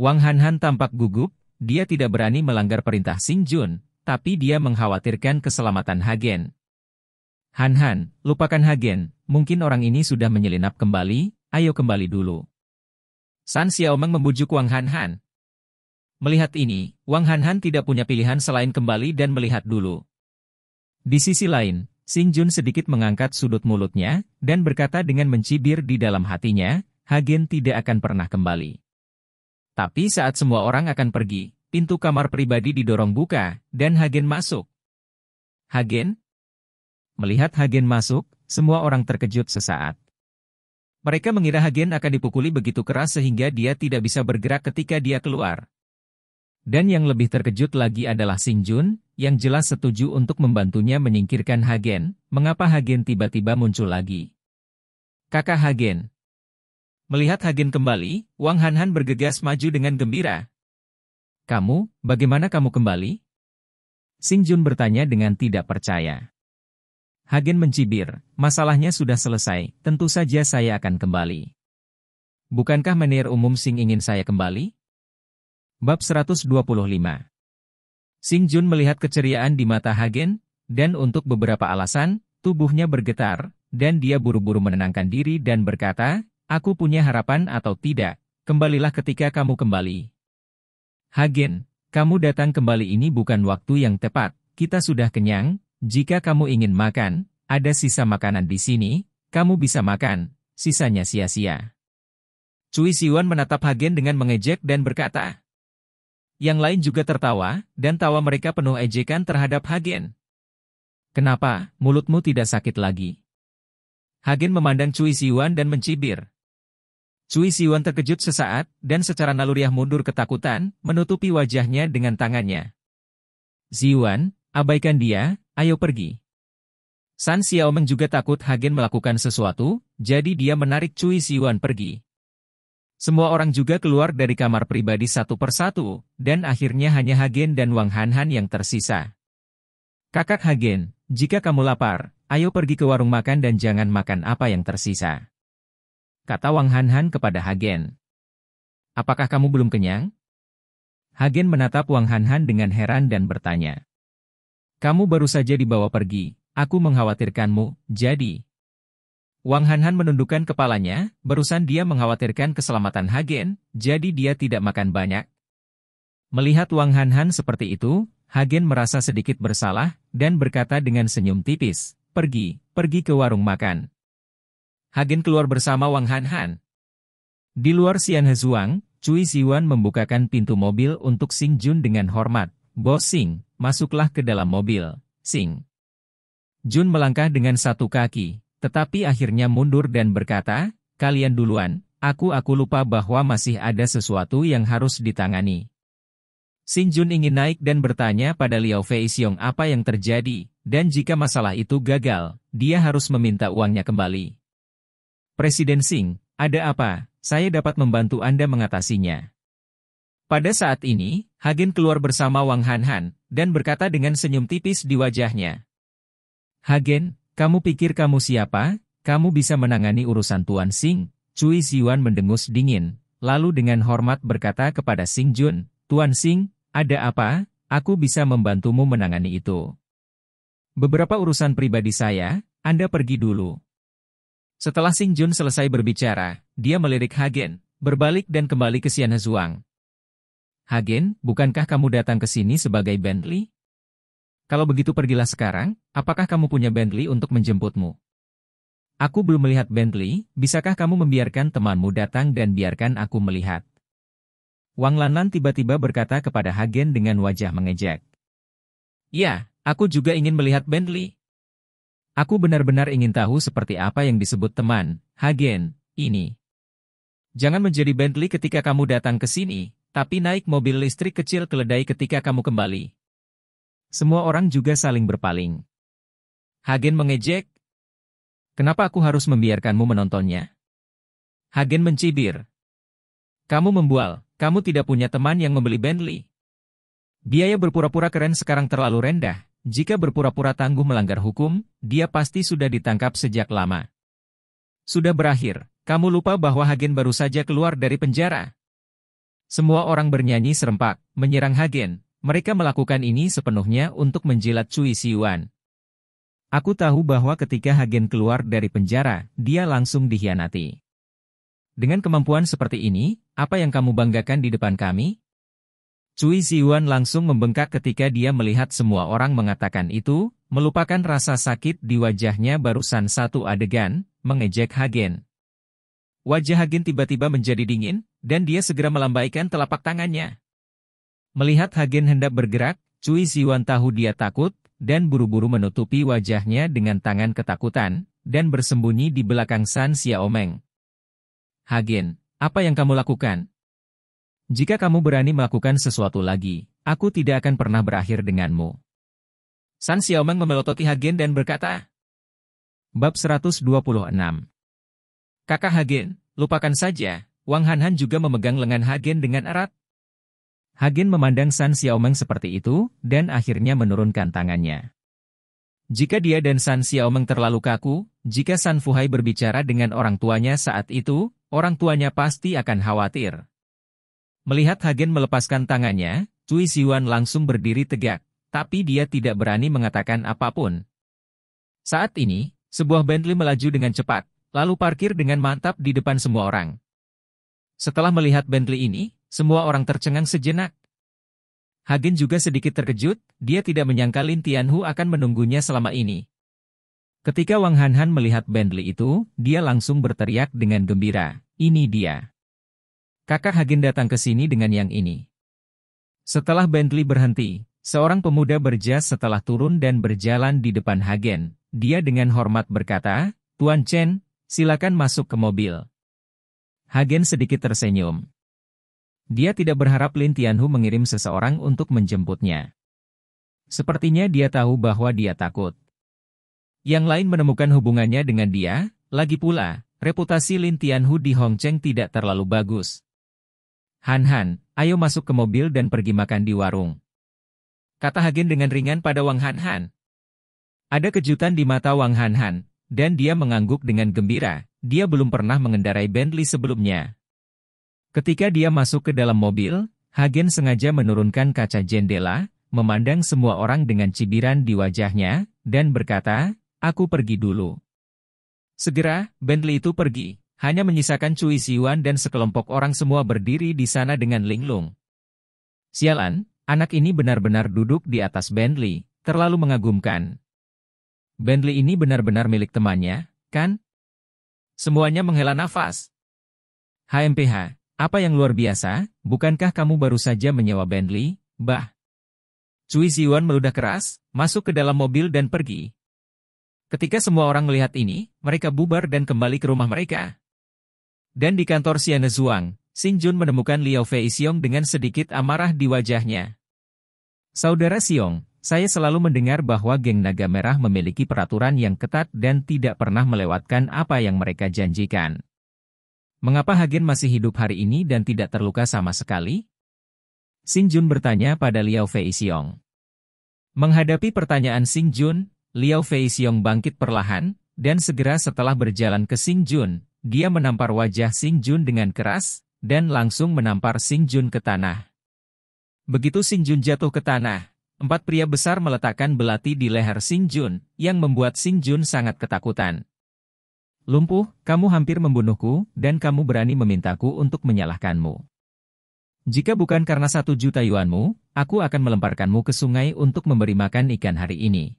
Wang Hanhan tampak gugup, dia tidak berani melanggar perintah Sing Jun, tapi dia mengkhawatirkan keselamatan Hagen. Han Han, lupakan Hagen, mungkin orang ini sudah menyelinap kembali, ayo kembali dulu. San Xiaomeng membujuk Wang Han Han. Melihat ini, Wang Han Han tidak punya pilihan selain kembali dan melihat dulu. Di sisi lain, Sing Jun sedikit mengangkat sudut mulutnya, dan berkata dengan mencibir di dalam hatinya, Hagen tidak akan pernah kembali. Tapi saat semua orang akan pergi, pintu kamar pribadi didorong buka, dan Hagen masuk. Hagen? Melihat Hagen masuk, semua orang terkejut sesaat. Mereka mengira Hagen akan dipukuli begitu keras sehingga dia tidak bisa bergerak ketika dia keluar. Dan yang lebih terkejut lagi adalah Sing Jun, yang jelas setuju untuk membantunya menyingkirkan Hagen, mengapa Hagen tiba-tiba muncul lagi. Kakak Hagen Melihat Hagen kembali, Wang Hanhan bergegas maju dengan gembira. Kamu, bagaimana kamu kembali? Sing Jun bertanya dengan tidak percaya. Hagen mencibir, masalahnya sudah selesai, tentu saja saya akan kembali. Bukankah menir umum Sing ingin saya kembali? Bab 125 Sing Jun melihat keceriaan di mata Hagen, dan untuk beberapa alasan, tubuhnya bergetar, dan dia buru-buru menenangkan diri dan berkata, aku punya harapan atau tidak, kembalilah ketika kamu kembali. Hagen, kamu datang kembali ini bukan waktu yang tepat, kita sudah kenyang, jika kamu ingin makan, ada sisa makanan di sini, kamu bisa makan, sisanya sia-sia. Cui Siwan menatap Hagen dengan mengejek dan berkata, yang lain juga tertawa, dan tawa mereka penuh ejekan terhadap Hagen. Kenapa, mulutmu tidak sakit lagi? Hagen memandang Cui Siwan dan mencibir. Cui Siwan terkejut sesaat, dan secara naluriah mundur ketakutan, menutupi wajahnya dengan tangannya. Siwan, abaikan dia, ayo pergi. San Xiaomeng juga takut Hagen melakukan sesuatu, jadi dia menarik Cui Siwan pergi. Semua orang juga keluar dari kamar pribadi satu persatu, dan akhirnya hanya Hagen dan Wang Hanhan yang tersisa. Kakak Hagen, jika kamu lapar, ayo pergi ke warung makan dan jangan makan apa yang tersisa. Kata Wang Hanhan kepada Hagen. Apakah kamu belum kenyang? Hagen menatap Wang Hanhan dengan heran dan bertanya. Kamu baru saja dibawa pergi, aku mengkhawatirkanmu, jadi, Wang Hanhan menundukkan kepalanya, Barusan dia mengkhawatirkan keselamatan Hagen, jadi dia tidak makan banyak. Melihat Wang Hanhan seperti itu, Hagen merasa sedikit bersalah, dan berkata dengan senyum tipis, pergi, pergi ke warung makan. Hagen keluar bersama Wang Hanhan. Di luar Xian Hezuang, Cui Siwan membukakan pintu mobil untuk Sing Jun dengan hormat. Bos Sing, masuklah ke dalam mobil, Sing. Jun melangkah dengan satu kaki. Tetapi akhirnya mundur dan berkata, kalian duluan, aku-aku lupa bahwa masih ada sesuatu yang harus ditangani. Sin Jun ingin naik dan bertanya pada Liao Fei Xiong apa yang terjadi, dan jika masalah itu gagal, dia harus meminta uangnya kembali. Presiden Sing, ada apa? Saya dapat membantu Anda mengatasinya. Pada saat ini, Hagen keluar bersama Wang Hanhan, dan berkata dengan senyum tipis di wajahnya. Hagen, kamu pikir kamu siapa? Kamu bisa menangani urusan Tuan Sing? Cui Xiuan mendengus dingin, lalu dengan hormat berkata kepada Sing Jun, Tuan Sing, ada apa? Aku bisa membantumu menangani itu. Beberapa urusan pribadi saya, Anda pergi dulu. Setelah Sing Jun selesai berbicara, dia melirik Hagen, berbalik dan kembali ke Sian Zhuang. Hagen, bukankah kamu datang ke sini sebagai Bentley? Kalau begitu pergilah sekarang, apakah kamu punya Bentley untuk menjemputmu? Aku belum melihat Bentley, bisakah kamu membiarkan temanmu datang dan biarkan aku melihat? Wang Lanan tiba-tiba berkata kepada Hagen dengan wajah mengejek. Ya, aku juga ingin melihat Bentley. Aku benar-benar ingin tahu seperti apa yang disebut teman, Hagen, ini. Jangan menjadi Bentley ketika kamu datang ke sini, tapi naik mobil listrik kecil keledai ketika kamu kembali. Semua orang juga saling berpaling. Hagen mengejek. Kenapa aku harus membiarkanmu menontonnya? Hagen mencibir. Kamu membual, kamu tidak punya teman yang membeli Bentley. Biaya berpura-pura keren sekarang terlalu rendah. Jika berpura-pura tangguh melanggar hukum, dia pasti sudah ditangkap sejak lama. Sudah berakhir, kamu lupa bahwa Hagen baru saja keluar dari penjara. Semua orang bernyanyi serempak, menyerang Hagen, mereka melakukan ini sepenuhnya untuk menjilat Cui Siwan. Aku tahu bahwa ketika Hagen keluar dari penjara, dia langsung dihianati. Dengan kemampuan seperti ini, apa yang kamu banggakan di depan kami? Cui Siwan langsung membengkak ketika dia melihat semua orang mengatakan itu, melupakan rasa sakit di wajahnya barusan satu adegan, mengejek Hagen. Wajah Hagen tiba-tiba menjadi dingin, dan dia segera melambaikan telapak tangannya. Melihat Hagen hendak bergerak, Cui Siwan tahu dia takut, dan buru-buru menutupi wajahnya dengan tangan ketakutan, dan bersembunyi di belakang San Xiaomeng. Hagen, apa yang kamu lakukan? Jika kamu berani melakukan sesuatu lagi, aku tidak akan pernah berakhir denganmu. San Xiaomeng memelototi Hagen dan berkata, Bab 126 Kakak Hagen, lupakan saja, Wang Hanhan juga memegang lengan Hagen dengan erat, Hagen memandang San Xiaomeng seperti itu, dan akhirnya menurunkan tangannya. Jika dia dan San Xiaomeng terlalu kaku, jika San Fuhai berbicara dengan orang tuanya saat itu, orang tuanya pasti akan khawatir. Melihat Hagen melepaskan tangannya, Cui Siwan langsung berdiri tegak, tapi dia tidak berani mengatakan apapun. Saat ini, sebuah Bentley melaju dengan cepat, lalu parkir dengan mantap di depan semua orang. Setelah melihat Bentley ini, semua orang tercengang sejenak. Hagen juga sedikit terkejut, dia tidak menyangka Lin Tianhu akan menunggunya selama ini. Ketika Wang Hanhan melihat Bentley itu, dia langsung berteriak dengan gembira, ini dia. Kakak Hagen datang ke sini dengan yang ini. Setelah Bentley berhenti, seorang pemuda berjas setelah turun dan berjalan di depan Hagen. Dia dengan hormat berkata, Tuan Chen, silakan masuk ke mobil. Hagen sedikit tersenyum. Dia tidak berharap Lin Tianhu mengirim seseorang untuk menjemputnya. Sepertinya dia tahu bahwa dia takut. Yang lain menemukan hubungannya dengan dia, lagi pula, reputasi Lin Tianhu di Hongcheng tidak terlalu bagus. Han Han, ayo masuk ke mobil dan pergi makan di warung. Kata Hagen dengan ringan pada Wang Han Han. Ada kejutan di mata Wang Han Han, dan dia mengangguk dengan gembira. Dia belum pernah mengendarai Bentley sebelumnya. Ketika dia masuk ke dalam mobil, Hagen sengaja menurunkan kaca jendela, memandang semua orang dengan cibiran di wajahnya, dan berkata, aku pergi dulu. Segera, Bentley itu pergi, hanya menyisakan Cui Siwan dan sekelompok orang semua berdiri di sana dengan linglung. Sialan, anak ini benar-benar duduk di atas Bentley, terlalu mengagumkan. Bentley ini benar-benar milik temannya, kan? Semuanya menghela nafas. HMPH, apa yang luar biasa, bukankah kamu baru saja menyewa Bentley, bah? Cui Ziwan meludah keras, masuk ke dalam mobil dan pergi. Ketika semua orang melihat ini, mereka bubar dan kembali ke rumah mereka. Dan di kantor Siane Zhuang, Xin Jun menemukan Liao Fei Xiong dengan sedikit amarah di wajahnya. Saudara Xiong, saya selalu mendengar bahwa geng naga merah memiliki peraturan yang ketat dan tidak pernah melewatkan apa yang mereka janjikan. Mengapa Hagen masih hidup hari ini dan tidak terluka sama sekali? Sing Jun bertanya pada Liao Fei Xiong. Menghadapi pertanyaan Sing Jun, Liao Fei Xiong bangkit perlahan, dan segera setelah berjalan ke Sing Jun, dia menampar wajah Sing Jun dengan keras, dan langsung menampar Sing Jun ke tanah. Begitu Sing Jun jatuh ke tanah, empat pria besar meletakkan belati di leher Sing Jun, yang membuat Sing Jun sangat ketakutan. Lumpuh, kamu hampir membunuhku, dan kamu berani memintaku untuk menyalahkanmu. Jika bukan karena satu juta yuanmu, aku akan melemparkanmu ke sungai untuk memberi makan ikan hari ini.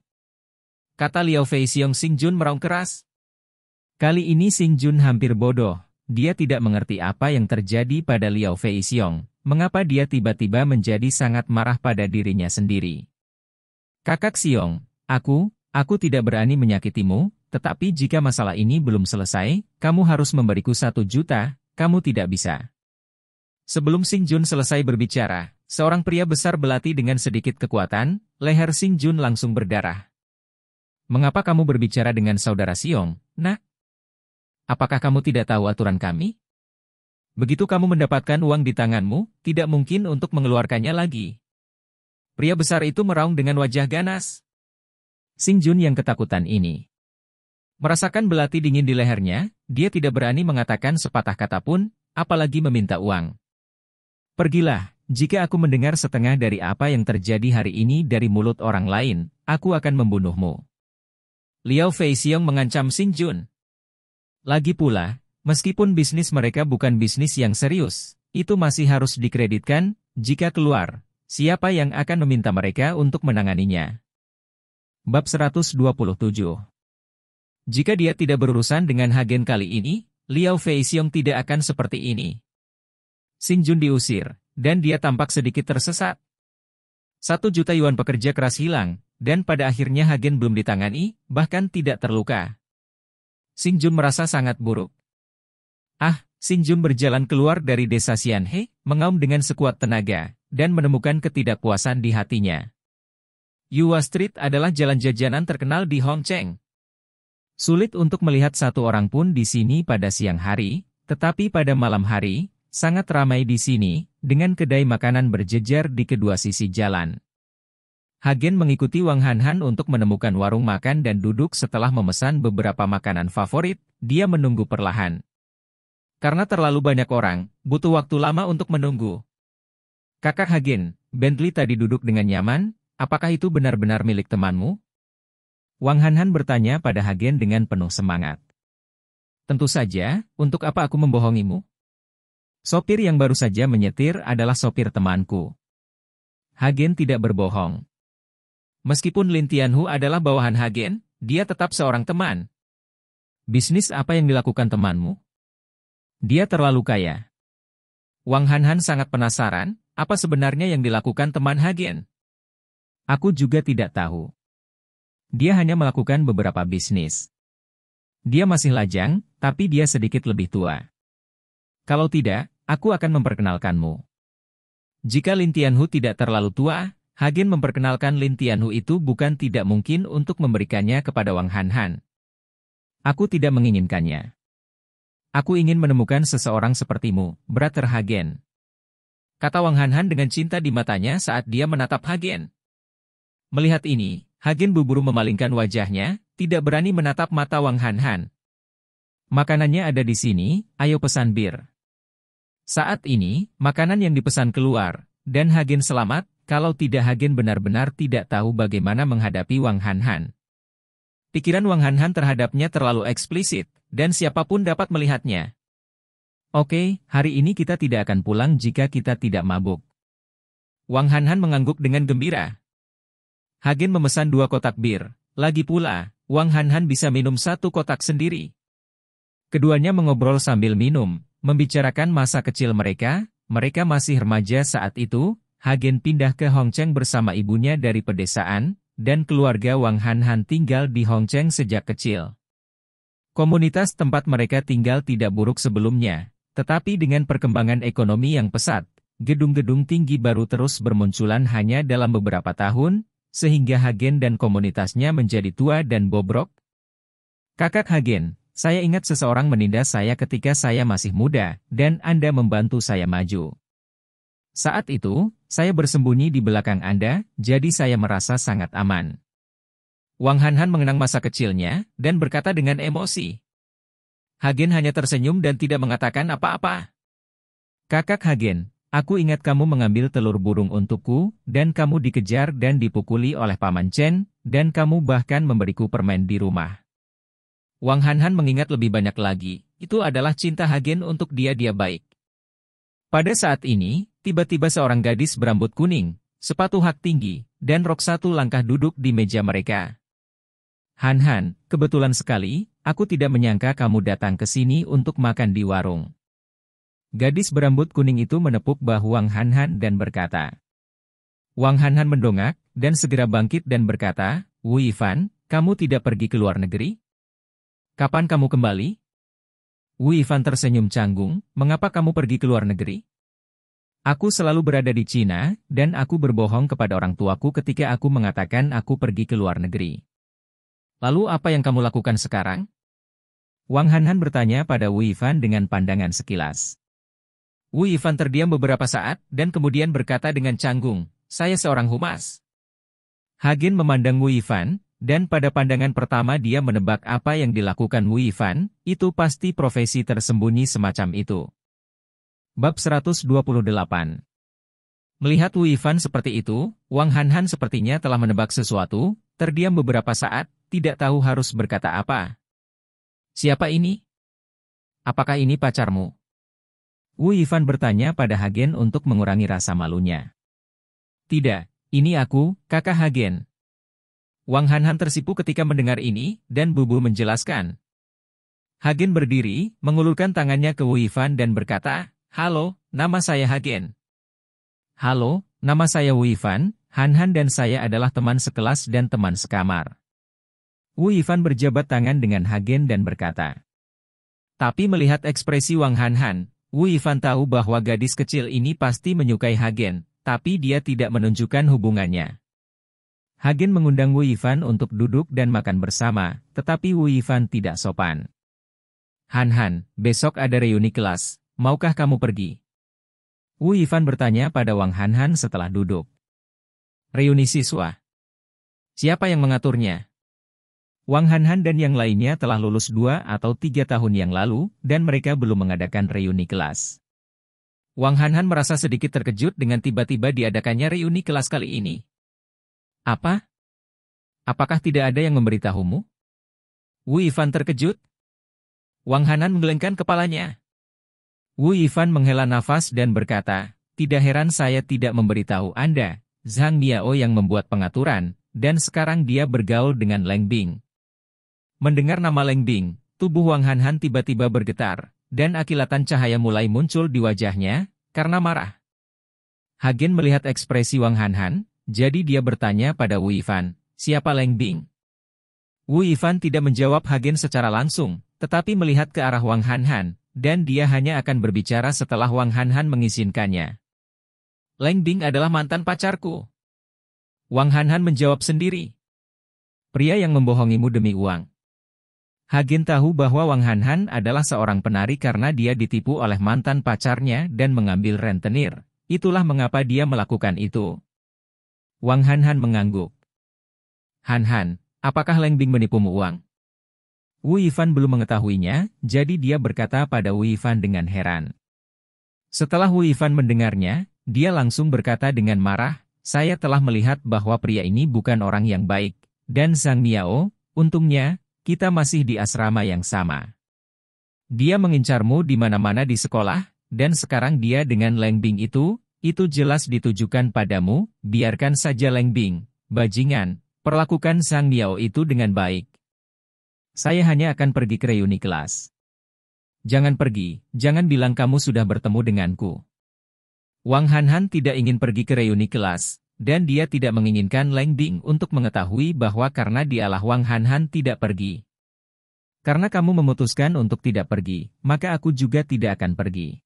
Kata Liao Fei Xiong Sing Jun meraung keras. Kali ini Sing Jun hampir bodoh. Dia tidak mengerti apa yang terjadi pada Liao Fei Xiong, mengapa dia tiba-tiba menjadi sangat marah pada dirinya sendiri. Kakak Xiong, aku, aku tidak berani menyakitimu, tetapi jika masalah ini belum selesai, kamu harus memberiku satu juta, kamu tidak bisa. Sebelum Sing Jun selesai berbicara, seorang pria besar belati dengan sedikit kekuatan, leher Sing Jun langsung berdarah. Mengapa kamu berbicara dengan saudara Siong, nak? Apakah kamu tidak tahu aturan kami? Begitu kamu mendapatkan uang di tanganmu, tidak mungkin untuk mengeluarkannya lagi. Pria besar itu meraung dengan wajah ganas. Sing Jun yang ketakutan ini, Merasakan belati dingin di lehernya, dia tidak berani mengatakan sepatah kata pun, apalagi meminta uang. Pergilah, jika aku mendengar setengah dari apa yang terjadi hari ini dari mulut orang lain, aku akan membunuhmu. Liao Xiong mengancam Xin Jun. Lagi pula, meskipun bisnis mereka bukan bisnis yang serius, itu masih harus dikreditkan, jika keluar, siapa yang akan meminta mereka untuk menanganinya. Bab 127 jika dia tidak berurusan dengan Hagen kali ini, Liao xiong tidak akan seperti ini. Sing Jun diusir, dan dia tampak sedikit tersesat. Satu juta yuan pekerja keras hilang, dan pada akhirnya Hagen belum ditangani, bahkan tidak terluka. Sing Jun merasa sangat buruk. Ah, Sing Jun berjalan keluar dari desa Xianhe, mengaum dengan sekuat tenaga, dan menemukan ketidakpuasan di hatinya. Yuwa Street adalah jalan jajanan terkenal di Hongcheng, Sulit untuk melihat satu orang pun di sini pada siang hari, tetapi pada malam hari, sangat ramai di sini, dengan kedai makanan berjejer di kedua sisi jalan. Hagen mengikuti Wang Hanhan untuk menemukan warung makan dan duduk setelah memesan beberapa makanan favorit, dia menunggu perlahan. Karena terlalu banyak orang, butuh waktu lama untuk menunggu. Kakak Hagen, Bentley tadi duduk dengan nyaman, apakah itu benar-benar milik temanmu? Wang Hanhan bertanya pada Hagen dengan penuh semangat. Tentu saja, untuk apa aku membohongimu? Sopir yang baru saja menyetir adalah sopir temanku. Hagen tidak berbohong. Meskipun Lin Tianhu adalah bawahan Hagen, dia tetap seorang teman. Bisnis apa yang dilakukan temanmu? Dia terlalu kaya. Wang Hanhan sangat penasaran, apa sebenarnya yang dilakukan teman Hagen? Aku juga tidak tahu. Dia hanya melakukan beberapa bisnis. Dia masih lajang, tapi dia sedikit lebih tua. Kalau tidak, aku akan memperkenalkanmu. Jika Lin Tianhu tidak terlalu tua, Hagen memperkenalkan Lin Tianhu itu bukan tidak mungkin untuk memberikannya kepada Wang Hanhan. Aku tidak menginginkannya. Aku ingin menemukan seseorang sepertimu, Brother Hagen. Kata Wang Hanhan dengan cinta di matanya saat dia menatap Hagen. Melihat ini, Hagen buru memalingkan wajahnya, tidak berani menatap mata Wang Hanhan. Han. Makanannya ada di sini, ayo pesan bir. Saat ini, makanan yang dipesan keluar, dan Hagen selamat, kalau tidak Hagen benar-benar tidak tahu bagaimana menghadapi Wang Hanhan. Han. Pikiran Wang Hanhan Han terhadapnya terlalu eksplisit, dan siapapun dapat melihatnya. Oke, hari ini kita tidak akan pulang jika kita tidak mabuk. Wang Hanhan Han mengangguk dengan gembira. Hagen memesan dua kotak bir. Lagi pula, Wang Hanhan bisa minum satu kotak sendiri. Keduanya mengobrol sambil minum, membicarakan masa kecil mereka, mereka masih remaja saat itu, Hagen pindah ke Hongcheng bersama ibunya dari pedesaan, dan keluarga Wang Hanhan tinggal di Hongcheng sejak kecil. Komunitas tempat mereka tinggal tidak buruk sebelumnya, tetapi dengan perkembangan ekonomi yang pesat, gedung-gedung tinggi baru terus bermunculan hanya dalam beberapa tahun, sehingga Hagen dan komunitasnya menjadi tua dan bobrok? Kakak Hagen, saya ingat seseorang menindas saya ketika saya masih muda, dan Anda membantu saya maju. Saat itu, saya bersembunyi di belakang Anda, jadi saya merasa sangat aman. Wang Hanhan mengenang masa kecilnya, dan berkata dengan emosi. Hagen hanya tersenyum dan tidak mengatakan apa-apa. Kakak Hagen, Aku ingat kamu mengambil telur burung untukku, dan kamu dikejar dan dipukuli oleh Paman Chen, dan kamu bahkan memberiku permen di rumah. Wang Hanhan mengingat lebih banyak lagi, itu adalah cinta Hagen untuk dia-dia baik. Pada saat ini, tiba-tiba seorang gadis berambut kuning, sepatu hak tinggi, dan rok satu langkah duduk di meja mereka. Hanhan, kebetulan sekali, aku tidak menyangka kamu datang ke sini untuk makan di warung. Gadis berambut kuning itu menepuk bahu Wang Hanhan dan berkata. Wang Hanhan mendongak, dan segera bangkit dan berkata, Wu Yifan, kamu tidak pergi ke luar negeri? Kapan kamu kembali? Wu Yifan tersenyum canggung, mengapa kamu pergi ke luar negeri? Aku selalu berada di Cina, dan aku berbohong kepada orang tuaku ketika aku mengatakan aku pergi ke luar negeri. Lalu apa yang kamu lakukan sekarang? Wang Hanhan bertanya pada Wu Yifan dengan pandangan sekilas. Wu Yifan terdiam beberapa saat dan kemudian berkata dengan canggung, saya seorang humas. Hagen memandang Wu Yifan, dan pada pandangan pertama dia menebak apa yang dilakukan Wu Yifan, itu pasti profesi tersembunyi semacam itu. Bab 128 Melihat Wu Yifan seperti itu, Wang Hanhan sepertinya telah menebak sesuatu, terdiam beberapa saat, tidak tahu harus berkata apa. Siapa ini? Apakah ini pacarmu? Wu Yifan bertanya pada Hagen untuk mengurangi rasa malunya. Tidak, ini aku, kakak Hagen. Wang Hanhan tersipu ketika mendengar ini, dan Bubu menjelaskan. Hagen berdiri, mengulurkan tangannya ke Wu Yifan dan berkata, Halo, nama saya Hagen. Halo, nama saya Wu Yifan, Hanhan dan saya adalah teman sekelas dan teman sekamar. Wu Yifan berjabat tangan dengan Hagen dan berkata, tapi melihat ekspresi Wang Hanhan, Wu Yifan tahu bahwa gadis kecil ini pasti menyukai Hagen, tapi dia tidak menunjukkan hubungannya. Hagen mengundang Wu Yifan untuk duduk dan makan bersama, tetapi Wu Yifan tidak sopan. Han Han, besok ada reuni kelas, maukah kamu pergi? Wu Yifan bertanya pada Wang Han Han setelah duduk. Reuni siswa. Siapa yang mengaturnya? Wang Hanhan dan yang lainnya telah lulus dua atau tiga tahun yang lalu, dan mereka belum mengadakan reuni kelas. Wang Hanhan merasa sedikit terkejut dengan tiba-tiba diadakannya reuni kelas kali ini. Apa? Apakah tidak ada yang memberitahumu? Wu Yifan terkejut. Wang Hanan menggelengkan kepalanya. Wu Yifan menghela nafas dan berkata, Tidak heran saya tidak memberitahu Anda, Zhang Miao yang membuat pengaturan, dan sekarang dia bergaul dengan Leng Bing, Mendengar nama Leng Bing, tubuh Wang Hanhan tiba-tiba bergetar, dan akilatan cahaya mulai muncul di wajahnya, karena marah. Hagen melihat ekspresi Wang Hanhan, jadi dia bertanya pada Wu Yifan, siapa Leng Bing? Wu Yifan tidak menjawab Hagen secara langsung, tetapi melihat ke arah Wang Hanhan, dan dia hanya akan berbicara setelah Wang Hanhan mengizinkannya. Leng Bing adalah mantan pacarku. Wang Hanhan menjawab sendiri. Pria yang membohongimu demi uang, Hagen tahu bahwa Wang Hanhan adalah seorang penari karena dia ditipu oleh mantan pacarnya dan mengambil rentenir. Itulah mengapa dia melakukan itu. Wang Hanhan mengangguk. Hanhan, apakah Leng Bing menipumu uang? Wu Yifan belum mengetahuinya, jadi dia berkata pada Wu Yifan dengan heran. Setelah Wu Yifan mendengarnya, dia langsung berkata dengan marah, saya telah melihat bahwa pria ini bukan orang yang baik. Dan Sang Miao, untungnya, kita masih di asrama yang sama. Dia mengincarmu di mana-mana di sekolah, dan sekarang dia dengan Leng Bing itu, itu jelas ditujukan padamu, biarkan saja Leng Bing, bajingan, perlakukan Sang Miao itu dengan baik. Saya hanya akan pergi ke reuni kelas. Jangan pergi, jangan bilang kamu sudah bertemu denganku. Wang Hanhan tidak ingin pergi ke reuni kelas, dan dia tidak menginginkan Leng Bing untuk mengetahui bahwa karena dialah Wang Han Han tidak pergi. Karena kamu memutuskan untuk tidak pergi, maka aku juga tidak akan pergi.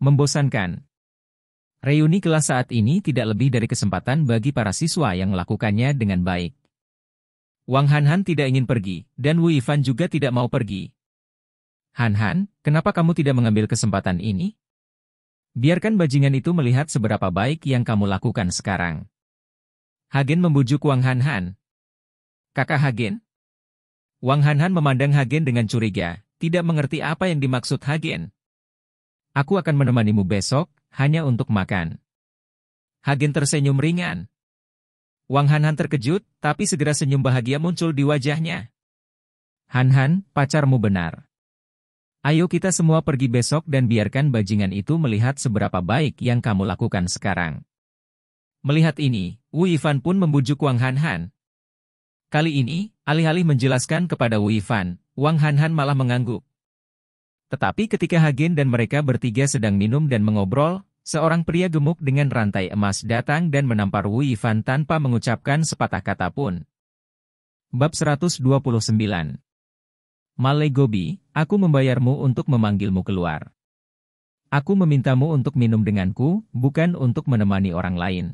Membosankan. Reuni kelas saat ini tidak lebih dari kesempatan bagi para siswa yang melakukannya dengan baik. Wang Han Han tidak ingin pergi, dan Wu Yifan juga tidak mau pergi. Han Han, kenapa kamu tidak mengambil kesempatan ini? Biarkan bajingan itu melihat seberapa baik yang kamu lakukan sekarang. Hagen membujuk Wang Hanhan. Kakak Hagen? Wang Hanhan memandang Hagen dengan curiga, tidak mengerti apa yang dimaksud Hagen. Aku akan menemanimu besok, hanya untuk makan. Hagen tersenyum ringan. Wang Hanhan terkejut, tapi segera senyum bahagia muncul di wajahnya. Hanhan, pacarmu benar. Ayo kita semua pergi besok dan biarkan bajingan itu melihat seberapa baik yang kamu lakukan sekarang. Melihat ini, Wu Yifan pun membujuk Wang Hanhan. Kali ini, alih-alih menjelaskan kepada Wu Yifan, Wang Hanhan malah mengangguk. Tetapi ketika Hagen dan mereka bertiga sedang minum dan mengobrol, seorang pria gemuk dengan rantai emas datang dan menampar Wu Yifan tanpa mengucapkan sepatah kata pun. Bab 129 Malegobi, Gobi, Aku membayarmu untuk memanggilmu keluar. Aku memintamu untuk minum denganku, bukan untuk menemani orang lain.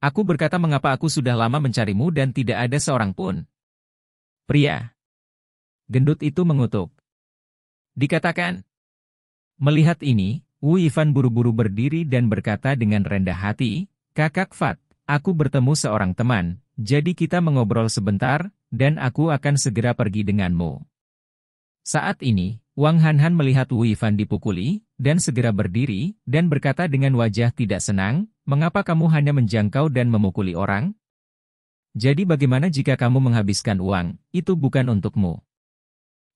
Aku berkata mengapa aku sudah lama mencarimu dan tidak ada seorang pun. Pria. Gendut itu mengutuk. Dikatakan. Melihat ini, Wu Ivan buru-buru berdiri dan berkata dengan rendah hati, Kakak Fat, aku bertemu seorang teman, jadi kita mengobrol sebentar, dan aku akan segera pergi denganmu. Saat ini, Wang Hanhan melihat Wei Fan dipukuli, dan segera berdiri, dan berkata dengan wajah tidak senang, mengapa kamu hanya menjangkau dan memukuli orang? Jadi bagaimana jika kamu menghabiskan uang, itu bukan untukmu.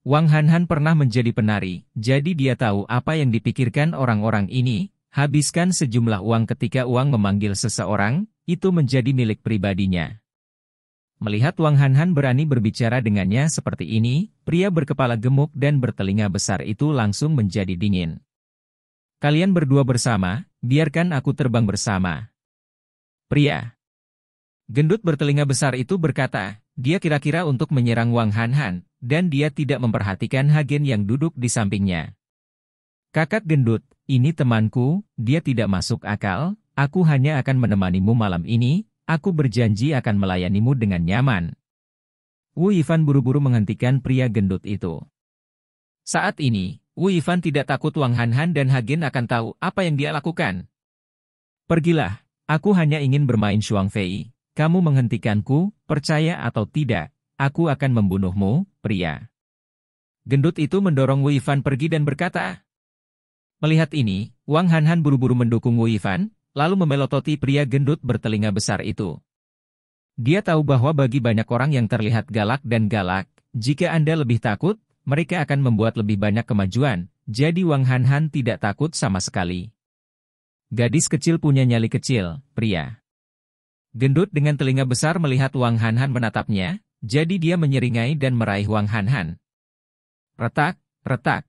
Wang Hanhan pernah menjadi penari, jadi dia tahu apa yang dipikirkan orang-orang ini, habiskan sejumlah uang ketika uang memanggil seseorang, itu menjadi milik pribadinya. Melihat Wang Hanhan berani berbicara dengannya seperti ini, pria berkepala gemuk dan bertelinga besar itu langsung menjadi dingin. Kalian berdua bersama, biarkan aku terbang bersama. Pria. Gendut bertelinga besar itu berkata, dia kira-kira untuk menyerang Wang Hanhan, dan dia tidak memperhatikan Hagen yang duduk di sampingnya. Kakak gendut, ini temanku, dia tidak masuk akal, aku hanya akan menemanimu malam ini, Aku berjanji akan melayanimu dengan nyaman. Wu Yifan buru-buru menghentikan pria gendut itu. Saat ini, Wu Yifan tidak takut Wang Hanhan dan Hagen akan tahu apa yang dia lakukan. Pergilah, aku hanya ingin bermain Shuang Fei. Kamu menghentikanku, percaya atau tidak, aku akan membunuhmu, pria. Gendut itu mendorong Wu Yifan pergi dan berkata, Melihat ini, Wang Hanhan buru-buru mendukung Wu Yifan, lalu memelototi pria gendut bertelinga besar itu. Dia tahu bahwa bagi banyak orang yang terlihat galak dan galak, jika Anda lebih takut, mereka akan membuat lebih banyak kemajuan, jadi Wang Han-Han tidak takut sama sekali. Gadis kecil punya nyali kecil, pria. Gendut dengan telinga besar melihat Wang Han-Han menatapnya, jadi dia menyeringai dan meraih Wang Han-Han. Retak, retak.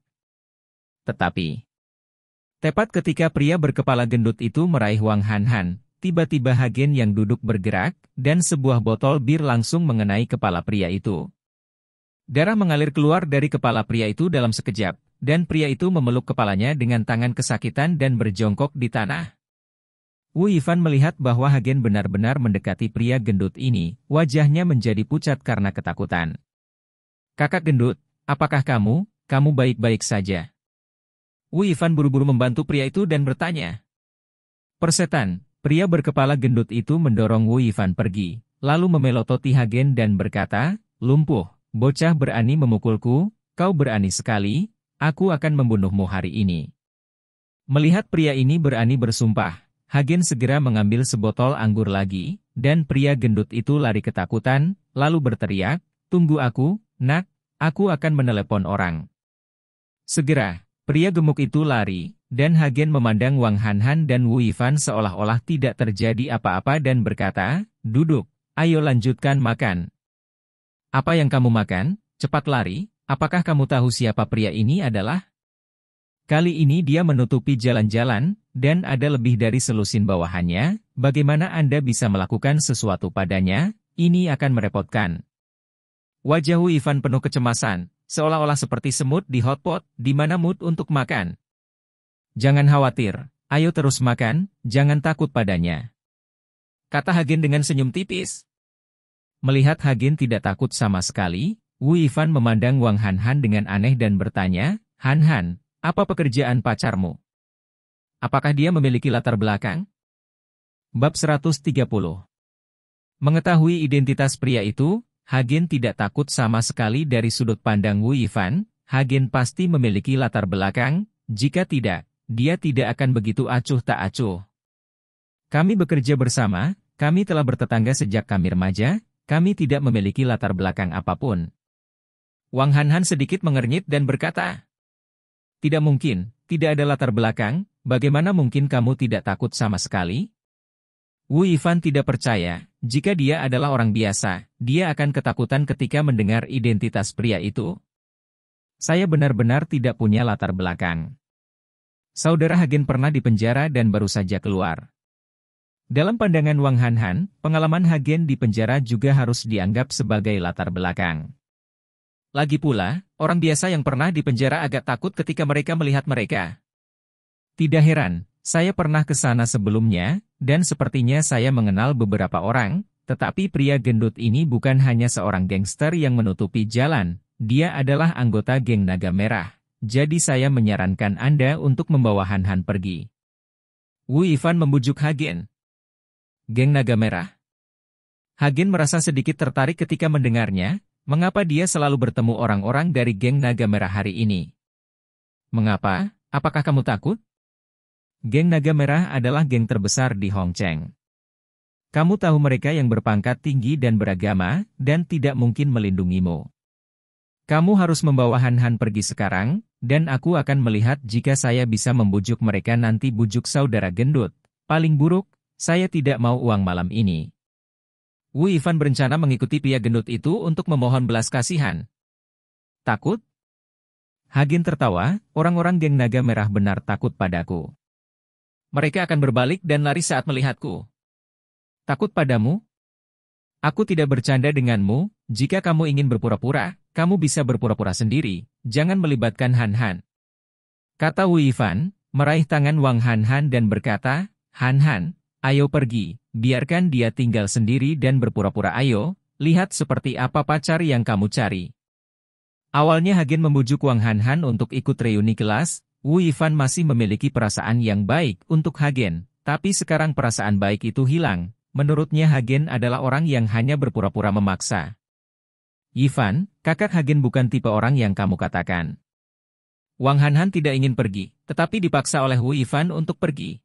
Tetapi, Tepat ketika pria berkepala gendut itu meraih Wang han tiba-tiba Hagen yang duduk bergerak, dan sebuah botol bir langsung mengenai kepala pria itu. Darah mengalir keluar dari kepala pria itu dalam sekejap, dan pria itu memeluk kepalanya dengan tangan kesakitan dan berjongkok di tanah. Wu Yifan melihat bahwa Hagen benar-benar mendekati pria gendut ini, wajahnya menjadi pucat karena ketakutan. Kakak gendut, apakah kamu, kamu baik-baik saja? Wu Yifan buru-buru membantu pria itu dan bertanya. Persetan, pria berkepala gendut itu mendorong Wu Yifan pergi, lalu memelototi Hagen dan berkata, Lumpuh, bocah berani memukulku, kau berani sekali, aku akan membunuhmu hari ini. Melihat pria ini berani bersumpah, Hagen segera mengambil sebotol anggur lagi, dan pria gendut itu lari ketakutan, lalu berteriak, Tunggu aku, nak, aku akan menelepon orang. Segera, Pria gemuk itu lari, dan Hagen memandang Wang Hanhan dan Wu Yifan seolah-olah tidak terjadi apa-apa dan berkata, duduk, ayo lanjutkan makan. Apa yang kamu makan? Cepat lari, apakah kamu tahu siapa pria ini adalah? Kali ini dia menutupi jalan-jalan, dan ada lebih dari selusin bawahannya, bagaimana Anda bisa melakukan sesuatu padanya, ini akan merepotkan. Wajah Wu Yifan penuh kecemasan, seolah-olah seperti semut di hotpot, di mana mood untuk makan. Jangan khawatir, ayo terus makan, jangan takut padanya. Kata Hagen dengan senyum tipis. Melihat Hagen tidak takut sama sekali, Wu Yifan memandang Wang Hanhan dengan aneh dan bertanya, Hanhan, apa pekerjaan pacarmu? Apakah dia memiliki latar belakang? Bab 130 Mengetahui identitas pria itu, Hagen tidak takut sama sekali dari sudut pandang Wu Yifan, Hagen pasti memiliki latar belakang, jika tidak, dia tidak akan begitu acuh tak acuh. Kami bekerja bersama, kami telah bertetangga sejak kami remaja, kami tidak memiliki latar belakang apapun. Wang Hanhan sedikit mengernyit dan berkata, Tidak mungkin, tidak ada latar belakang, bagaimana mungkin kamu tidak takut sama sekali? Wu Yifan tidak percaya, jika dia adalah orang biasa, dia akan ketakutan ketika mendengar identitas pria itu. Saya benar-benar tidak punya latar belakang. Saudara Hagen pernah dipenjara dan baru saja keluar. Dalam pandangan Wang Hanhan, pengalaman Hagen di penjara juga harus dianggap sebagai latar belakang. Lagi pula, orang biasa yang pernah dipenjara agak takut ketika mereka melihat mereka. Tidak heran, saya pernah ke sana sebelumnya, dan sepertinya saya mengenal beberapa orang, tetapi pria gendut ini bukan hanya seorang gangster yang menutupi jalan, dia adalah anggota geng Naga Merah. Jadi saya menyarankan Anda untuk membawa Han Han pergi. Wu Ivan membujuk Hagen. Geng Naga Merah. Hagen merasa sedikit tertarik ketika mendengarnya, mengapa dia selalu bertemu orang-orang dari geng Naga Merah hari ini. Mengapa? Apakah kamu takut? Geng Naga Merah adalah geng terbesar di Hongcheng. Kamu tahu mereka yang berpangkat tinggi dan beragama, dan tidak mungkin melindungimu. Kamu harus membawa Han Han pergi sekarang, dan aku akan melihat jika saya bisa membujuk mereka nanti bujuk saudara gendut. Paling buruk, saya tidak mau uang malam ini. Wu Ivan berencana mengikuti pria gendut itu untuk memohon belas kasihan. Takut? Hagen tertawa, orang-orang geng naga merah benar takut padaku. Mereka akan berbalik dan lari saat melihatku. Takut padamu? Aku tidak bercanda denganmu, jika kamu ingin berpura-pura, kamu bisa berpura-pura sendiri, jangan melibatkan Han-Han. Kata Wu Yifan, meraih tangan Wang Han-Han dan berkata, Han-Han, ayo pergi, biarkan dia tinggal sendiri dan berpura-pura ayo, lihat seperti apa pacar yang kamu cari. Awalnya Hagen membujuk Wang Han-Han untuk ikut reuni kelas, Wu Yifan masih memiliki perasaan yang baik untuk Hagen, tapi sekarang perasaan baik itu hilang. Menurutnya Hagen adalah orang yang hanya berpura-pura memaksa. Yifan, kakak Hagen bukan tipe orang yang kamu katakan. Wang Hanhan tidak ingin pergi, tetapi dipaksa oleh Wu Yifan untuk pergi.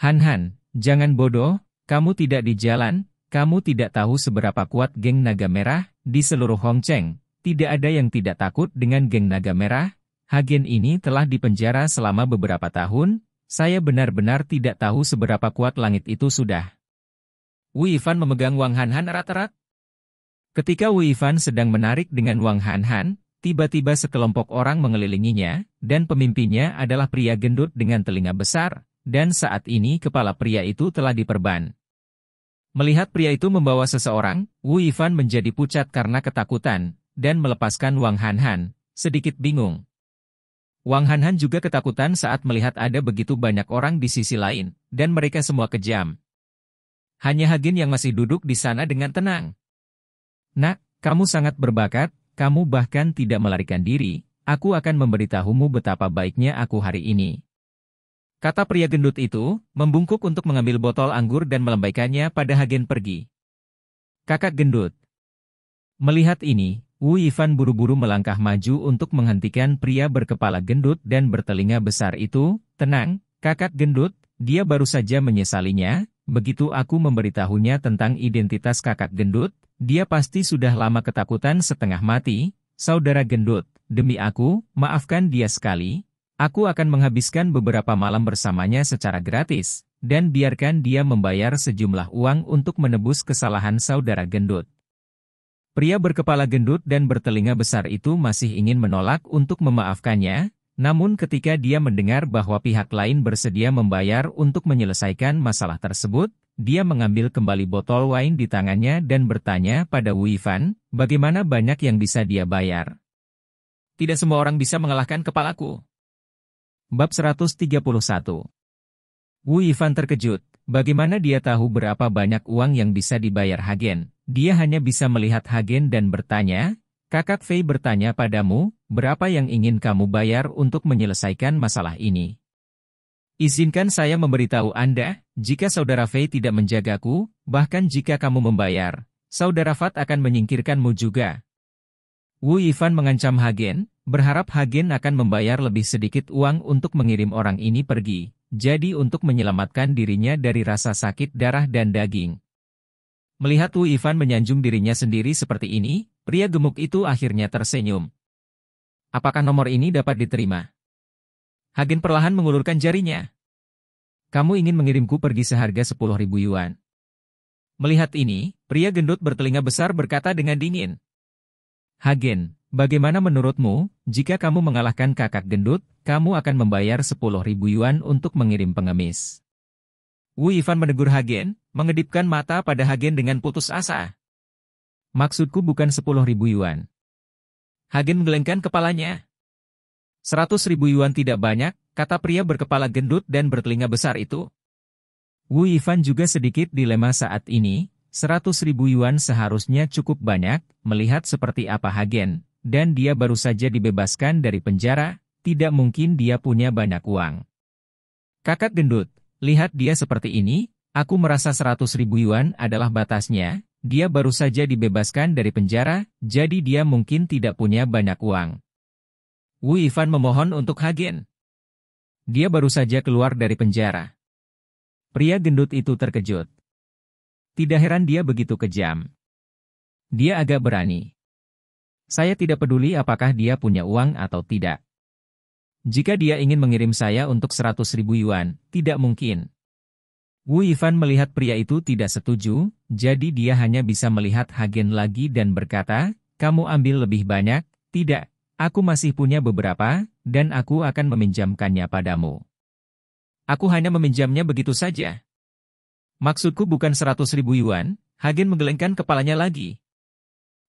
Hanhan, jangan bodoh, kamu tidak di jalan, kamu tidak tahu seberapa kuat geng naga merah di seluruh Hongcheng. Tidak ada yang tidak takut dengan geng naga merah, Hagen ini telah dipenjara selama beberapa tahun, saya benar-benar tidak tahu seberapa kuat langit itu sudah. Wu Yifan memegang Wang Hanhan erat-erat. Ketika Wu Yifan sedang menarik dengan Wang Hanhan, tiba-tiba sekelompok orang mengelilinginya, dan pemimpinnya adalah pria gendut dengan telinga besar, dan saat ini kepala pria itu telah diperban. Melihat pria itu membawa seseorang, Wu Yifan menjadi pucat karena ketakutan, dan melepaskan Wang Hanhan, sedikit bingung, Wang Hanhan juga ketakutan saat melihat ada begitu banyak orang di sisi lain, dan mereka semua kejam. Hanya Hagen yang masih duduk di sana dengan tenang. Nak, kamu sangat berbakat, kamu bahkan tidak melarikan diri, aku akan memberitahumu betapa baiknya aku hari ini. Kata pria gendut itu, membungkuk untuk mengambil botol anggur dan melembaikannya pada Hagen pergi. Kakak gendut. Melihat ini, Wu Yifan buru-buru melangkah maju untuk menghentikan pria berkepala gendut dan bertelinga besar itu. Tenang, kakak gendut, dia baru saja menyesalinya. Begitu aku memberitahunya tentang identitas kakak gendut, dia pasti sudah lama ketakutan setengah mati. Saudara gendut, demi aku, maafkan dia sekali. Aku akan menghabiskan beberapa malam bersamanya secara gratis, dan biarkan dia membayar sejumlah uang untuk menebus kesalahan saudara gendut. Pria berkepala gendut dan bertelinga besar itu masih ingin menolak untuk memaafkannya, namun ketika dia mendengar bahwa pihak lain bersedia membayar untuk menyelesaikan masalah tersebut, dia mengambil kembali botol wine di tangannya dan bertanya pada Wu Yifan, bagaimana banyak yang bisa dia bayar. Tidak semua orang bisa mengalahkan kepalaku. Bab 131 Wu Yifan terkejut, bagaimana dia tahu berapa banyak uang yang bisa dibayar Hagen, dia hanya bisa melihat Hagen dan bertanya, Kakak Fei bertanya padamu, berapa yang ingin kamu bayar untuk menyelesaikan masalah ini? Izinkan saya memberitahu Anda, jika saudara Fei tidak menjagaku, bahkan jika kamu membayar, saudara Fat akan menyingkirkanmu juga. Wu Yifan mengancam Hagen, berharap Hagen akan membayar lebih sedikit uang untuk mengirim orang ini pergi, jadi untuk menyelamatkan dirinya dari rasa sakit darah dan daging Melihat Wu Ivan menyanjung dirinya sendiri seperti ini, pria gemuk itu akhirnya tersenyum. Apakah nomor ini dapat diterima? Hagen perlahan mengulurkan jarinya. Kamu ingin mengirimku pergi seharga ribu yuan. Melihat ini, pria gendut bertelinga besar berkata dengan dingin. Hagen, bagaimana menurutmu, jika kamu mengalahkan kakak gendut, kamu akan membayar ribu yuan untuk mengirim pengemis? Wu Ivan menegur Hagen, Mengedipkan mata pada Hagen dengan putus asa. Maksudku bukan sepuluh ribu yuan. Hagen menggelengkan kepalanya. Seratus ribu yuan tidak banyak, kata pria berkepala gendut dan bertelinga besar itu. Wu Yifan juga sedikit dilema saat ini, Seratus ribu yuan seharusnya cukup banyak, melihat seperti apa Hagen, dan dia baru saja dibebaskan dari penjara, tidak mungkin dia punya banyak uang. Kakak gendut, lihat dia seperti ini, Aku merasa 100 ribu yuan adalah batasnya, dia baru saja dibebaskan dari penjara, jadi dia mungkin tidak punya banyak uang. Wu Yifan memohon untuk Hagen. Dia baru saja keluar dari penjara. Pria gendut itu terkejut. Tidak heran dia begitu kejam. Dia agak berani. Saya tidak peduli apakah dia punya uang atau tidak. Jika dia ingin mengirim saya untuk 100 ribu yuan, tidak mungkin. Wu Yifan melihat pria itu tidak setuju, jadi dia hanya bisa melihat Hagen lagi dan berkata, kamu ambil lebih banyak, tidak, aku masih punya beberapa, dan aku akan meminjamkannya padamu. Aku hanya meminjamnya begitu saja. Maksudku bukan seratus ribu yuan, Hagen menggelengkan kepalanya lagi.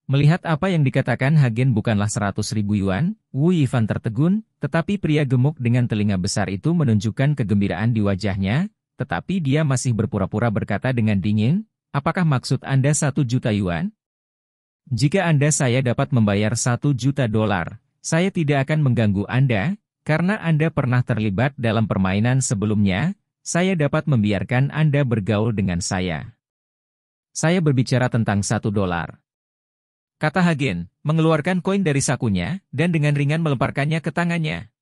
Melihat apa yang dikatakan Hagen bukanlah seratus ribu yuan, Wu Yifan tertegun, tetapi pria gemuk dengan telinga besar itu menunjukkan kegembiraan di wajahnya, tetapi dia masih berpura-pura berkata dengan dingin, apakah maksud Anda satu juta yuan? Jika Anda saya dapat membayar satu juta dolar, saya tidak akan mengganggu Anda, karena Anda pernah terlibat dalam permainan sebelumnya, saya dapat membiarkan Anda bergaul dengan saya. Saya berbicara tentang satu dolar. Kata Hagen, mengeluarkan koin dari sakunya, dan dengan ringan melemparkannya ke tangannya.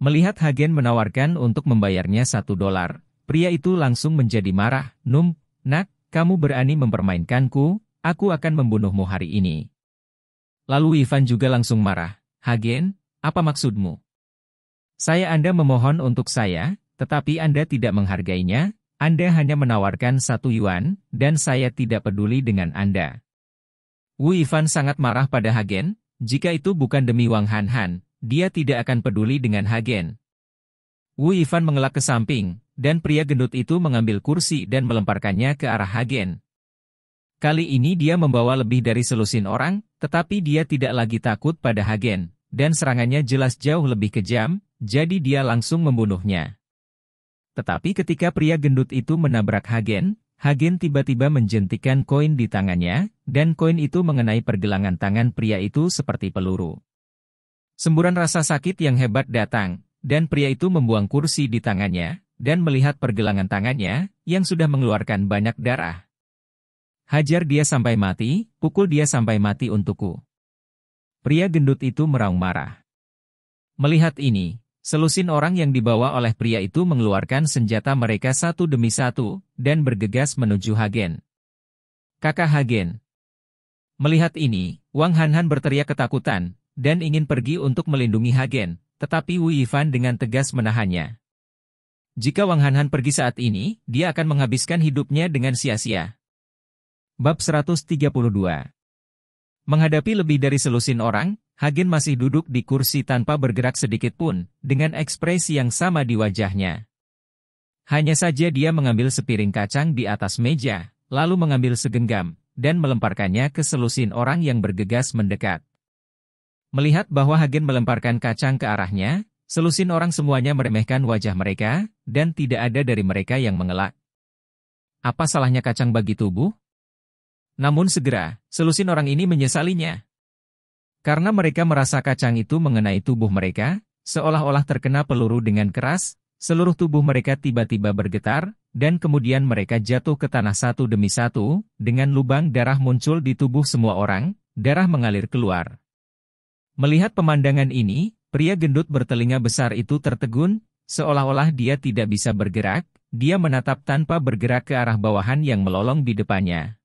Melihat Hagen menawarkan untuk membayarnya satu dolar, Pria itu langsung menjadi marah, Num, nak, kamu berani mempermainkanku, aku akan membunuhmu hari ini. Lalu Ivan juga langsung marah, Hagen, apa maksudmu? Saya Anda memohon untuk saya, tetapi Anda tidak menghargainya, Anda hanya menawarkan satu yuan, dan saya tidak peduli dengan Anda. Wu Ivan sangat marah pada Hagen, jika itu bukan demi Wang Han Han, dia tidak akan peduli dengan Hagen. Wu Ivan mengelak ke samping, dan pria gendut itu mengambil kursi dan melemparkannya ke arah Hagen. Kali ini dia membawa lebih dari selusin orang, tetapi dia tidak lagi takut pada Hagen, dan serangannya jelas jauh lebih kejam, jadi dia langsung membunuhnya. Tetapi ketika pria gendut itu menabrak Hagen, Hagen tiba-tiba menjentikan koin di tangannya, dan koin itu mengenai pergelangan tangan pria itu seperti peluru. Semburan rasa sakit yang hebat datang, dan pria itu membuang kursi di tangannya, dan melihat pergelangan tangannya yang sudah mengeluarkan banyak darah. Hajar dia sampai mati, pukul dia sampai mati untukku. Pria gendut itu meraung marah. Melihat ini, selusin orang yang dibawa oleh pria itu mengeluarkan senjata mereka satu demi satu, dan bergegas menuju Hagen. Kakak Hagen. Melihat ini, Wang Hanhan berteriak ketakutan, dan ingin pergi untuk melindungi Hagen, tetapi Wu Yifan dengan tegas menahannya. Jika Wang Hanhan pergi saat ini, dia akan menghabiskan hidupnya dengan sia-sia. Bab 132 Menghadapi lebih dari selusin orang, Hagen masih duduk di kursi tanpa bergerak sedikit pun, dengan ekspresi yang sama di wajahnya. Hanya saja dia mengambil sepiring kacang di atas meja, lalu mengambil segenggam, dan melemparkannya ke selusin orang yang bergegas mendekat. Melihat bahwa Hagen melemparkan kacang ke arahnya, Selusin orang semuanya meremehkan wajah mereka, dan tidak ada dari mereka yang mengelak. Apa salahnya kacang bagi tubuh? Namun segera, selusin orang ini menyesalinya. Karena mereka merasa kacang itu mengenai tubuh mereka, seolah-olah terkena peluru dengan keras, seluruh tubuh mereka tiba-tiba bergetar, dan kemudian mereka jatuh ke tanah satu demi satu, dengan lubang darah muncul di tubuh semua orang, darah mengalir keluar. Melihat pemandangan ini, Pria gendut bertelinga besar itu tertegun, seolah-olah dia tidak bisa bergerak, dia menatap tanpa bergerak ke arah bawahan yang melolong di depannya.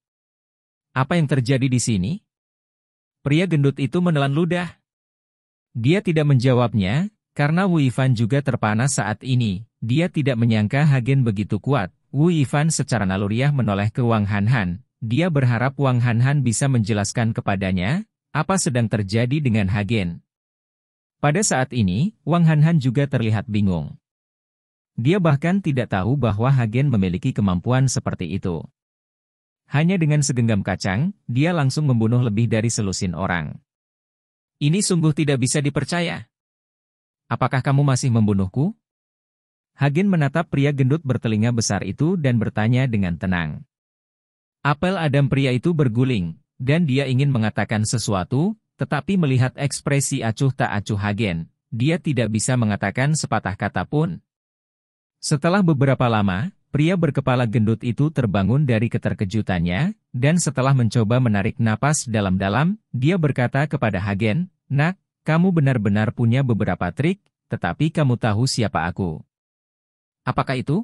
Apa yang terjadi di sini? Pria gendut itu menelan ludah. Dia tidak menjawabnya, karena Wu Yifan juga terpana saat ini. Dia tidak menyangka Hagen begitu kuat. Wu Yifan secara naluriah menoleh ke Wang Hanhan. Dia berharap Wang Hanhan bisa menjelaskan kepadanya, apa sedang terjadi dengan Hagen. Pada saat ini, Wang Hanhan juga terlihat bingung. Dia bahkan tidak tahu bahwa Hagen memiliki kemampuan seperti itu. Hanya dengan segenggam kacang, dia langsung membunuh lebih dari selusin orang. Ini sungguh tidak bisa dipercaya. Apakah kamu masih membunuhku? Hagen menatap pria gendut bertelinga besar itu dan bertanya dengan tenang. Apel Adam pria itu berguling, dan dia ingin mengatakan sesuatu, tetapi melihat ekspresi acuh tak acuh Hagen, dia tidak bisa mengatakan sepatah kata pun. Setelah beberapa lama, pria berkepala gendut itu terbangun dari keterkejutannya, dan setelah mencoba menarik napas dalam-dalam, dia berkata kepada Hagen, Nak, kamu benar-benar punya beberapa trik, tetapi kamu tahu siapa aku. Apakah itu?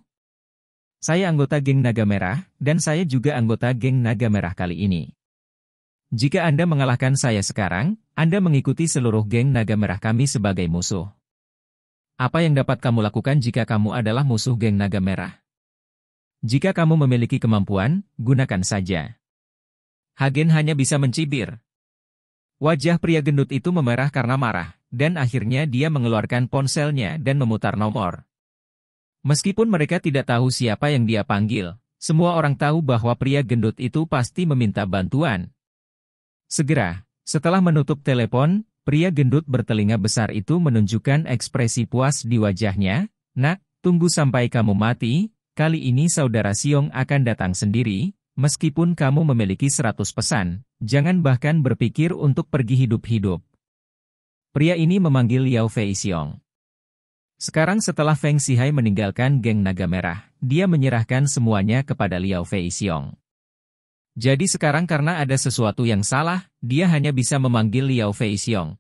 Saya anggota geng Naga Merah, dan saya juga anggota geng Naga Merah kali ini. Jika Anda mengalahkan saya sekarang, Anda mengikuti seluruh geng naga merah kami sebagai musuh. Apa yang dapat kamu lakukan jika kamu adalah musuh geng naga merah? Jika kamu memiliki kemampuan, gunakan saja. Hagen hanya bisa mencibir. Wajah pria gendut itu memerah karena marah, dan akhirnya dia mengeluarkan ponselnya dan memutar nomor. Meskipun mereka tidak tahu siapa yang dia panggil, semua orang tahu bahwa pria gendut itu pasti meminta bantuan, Segera, setelah menutup telepon, pria gendut bertelinga besar itu menunjukkan ekspresi puas di wajahnya, Nak, tunggu sampai kamu mati, kali ini saudara Siong akan datang sendiri, meskipun kamu memiliki seratus pesan, jangan bahkan berpikir untuk pergi hidup-hidup. Pria ini memanggil Yao Fei Siong. Sekarang setelah Feng Sihai meninggalkan geng naga merah, dia menyerahkan semuanya kepada Liao Fei Xiong. Jadi sekarang karena ada sesuatu yang salah, dia hanya bisa memanggil Liao Fei Xiong.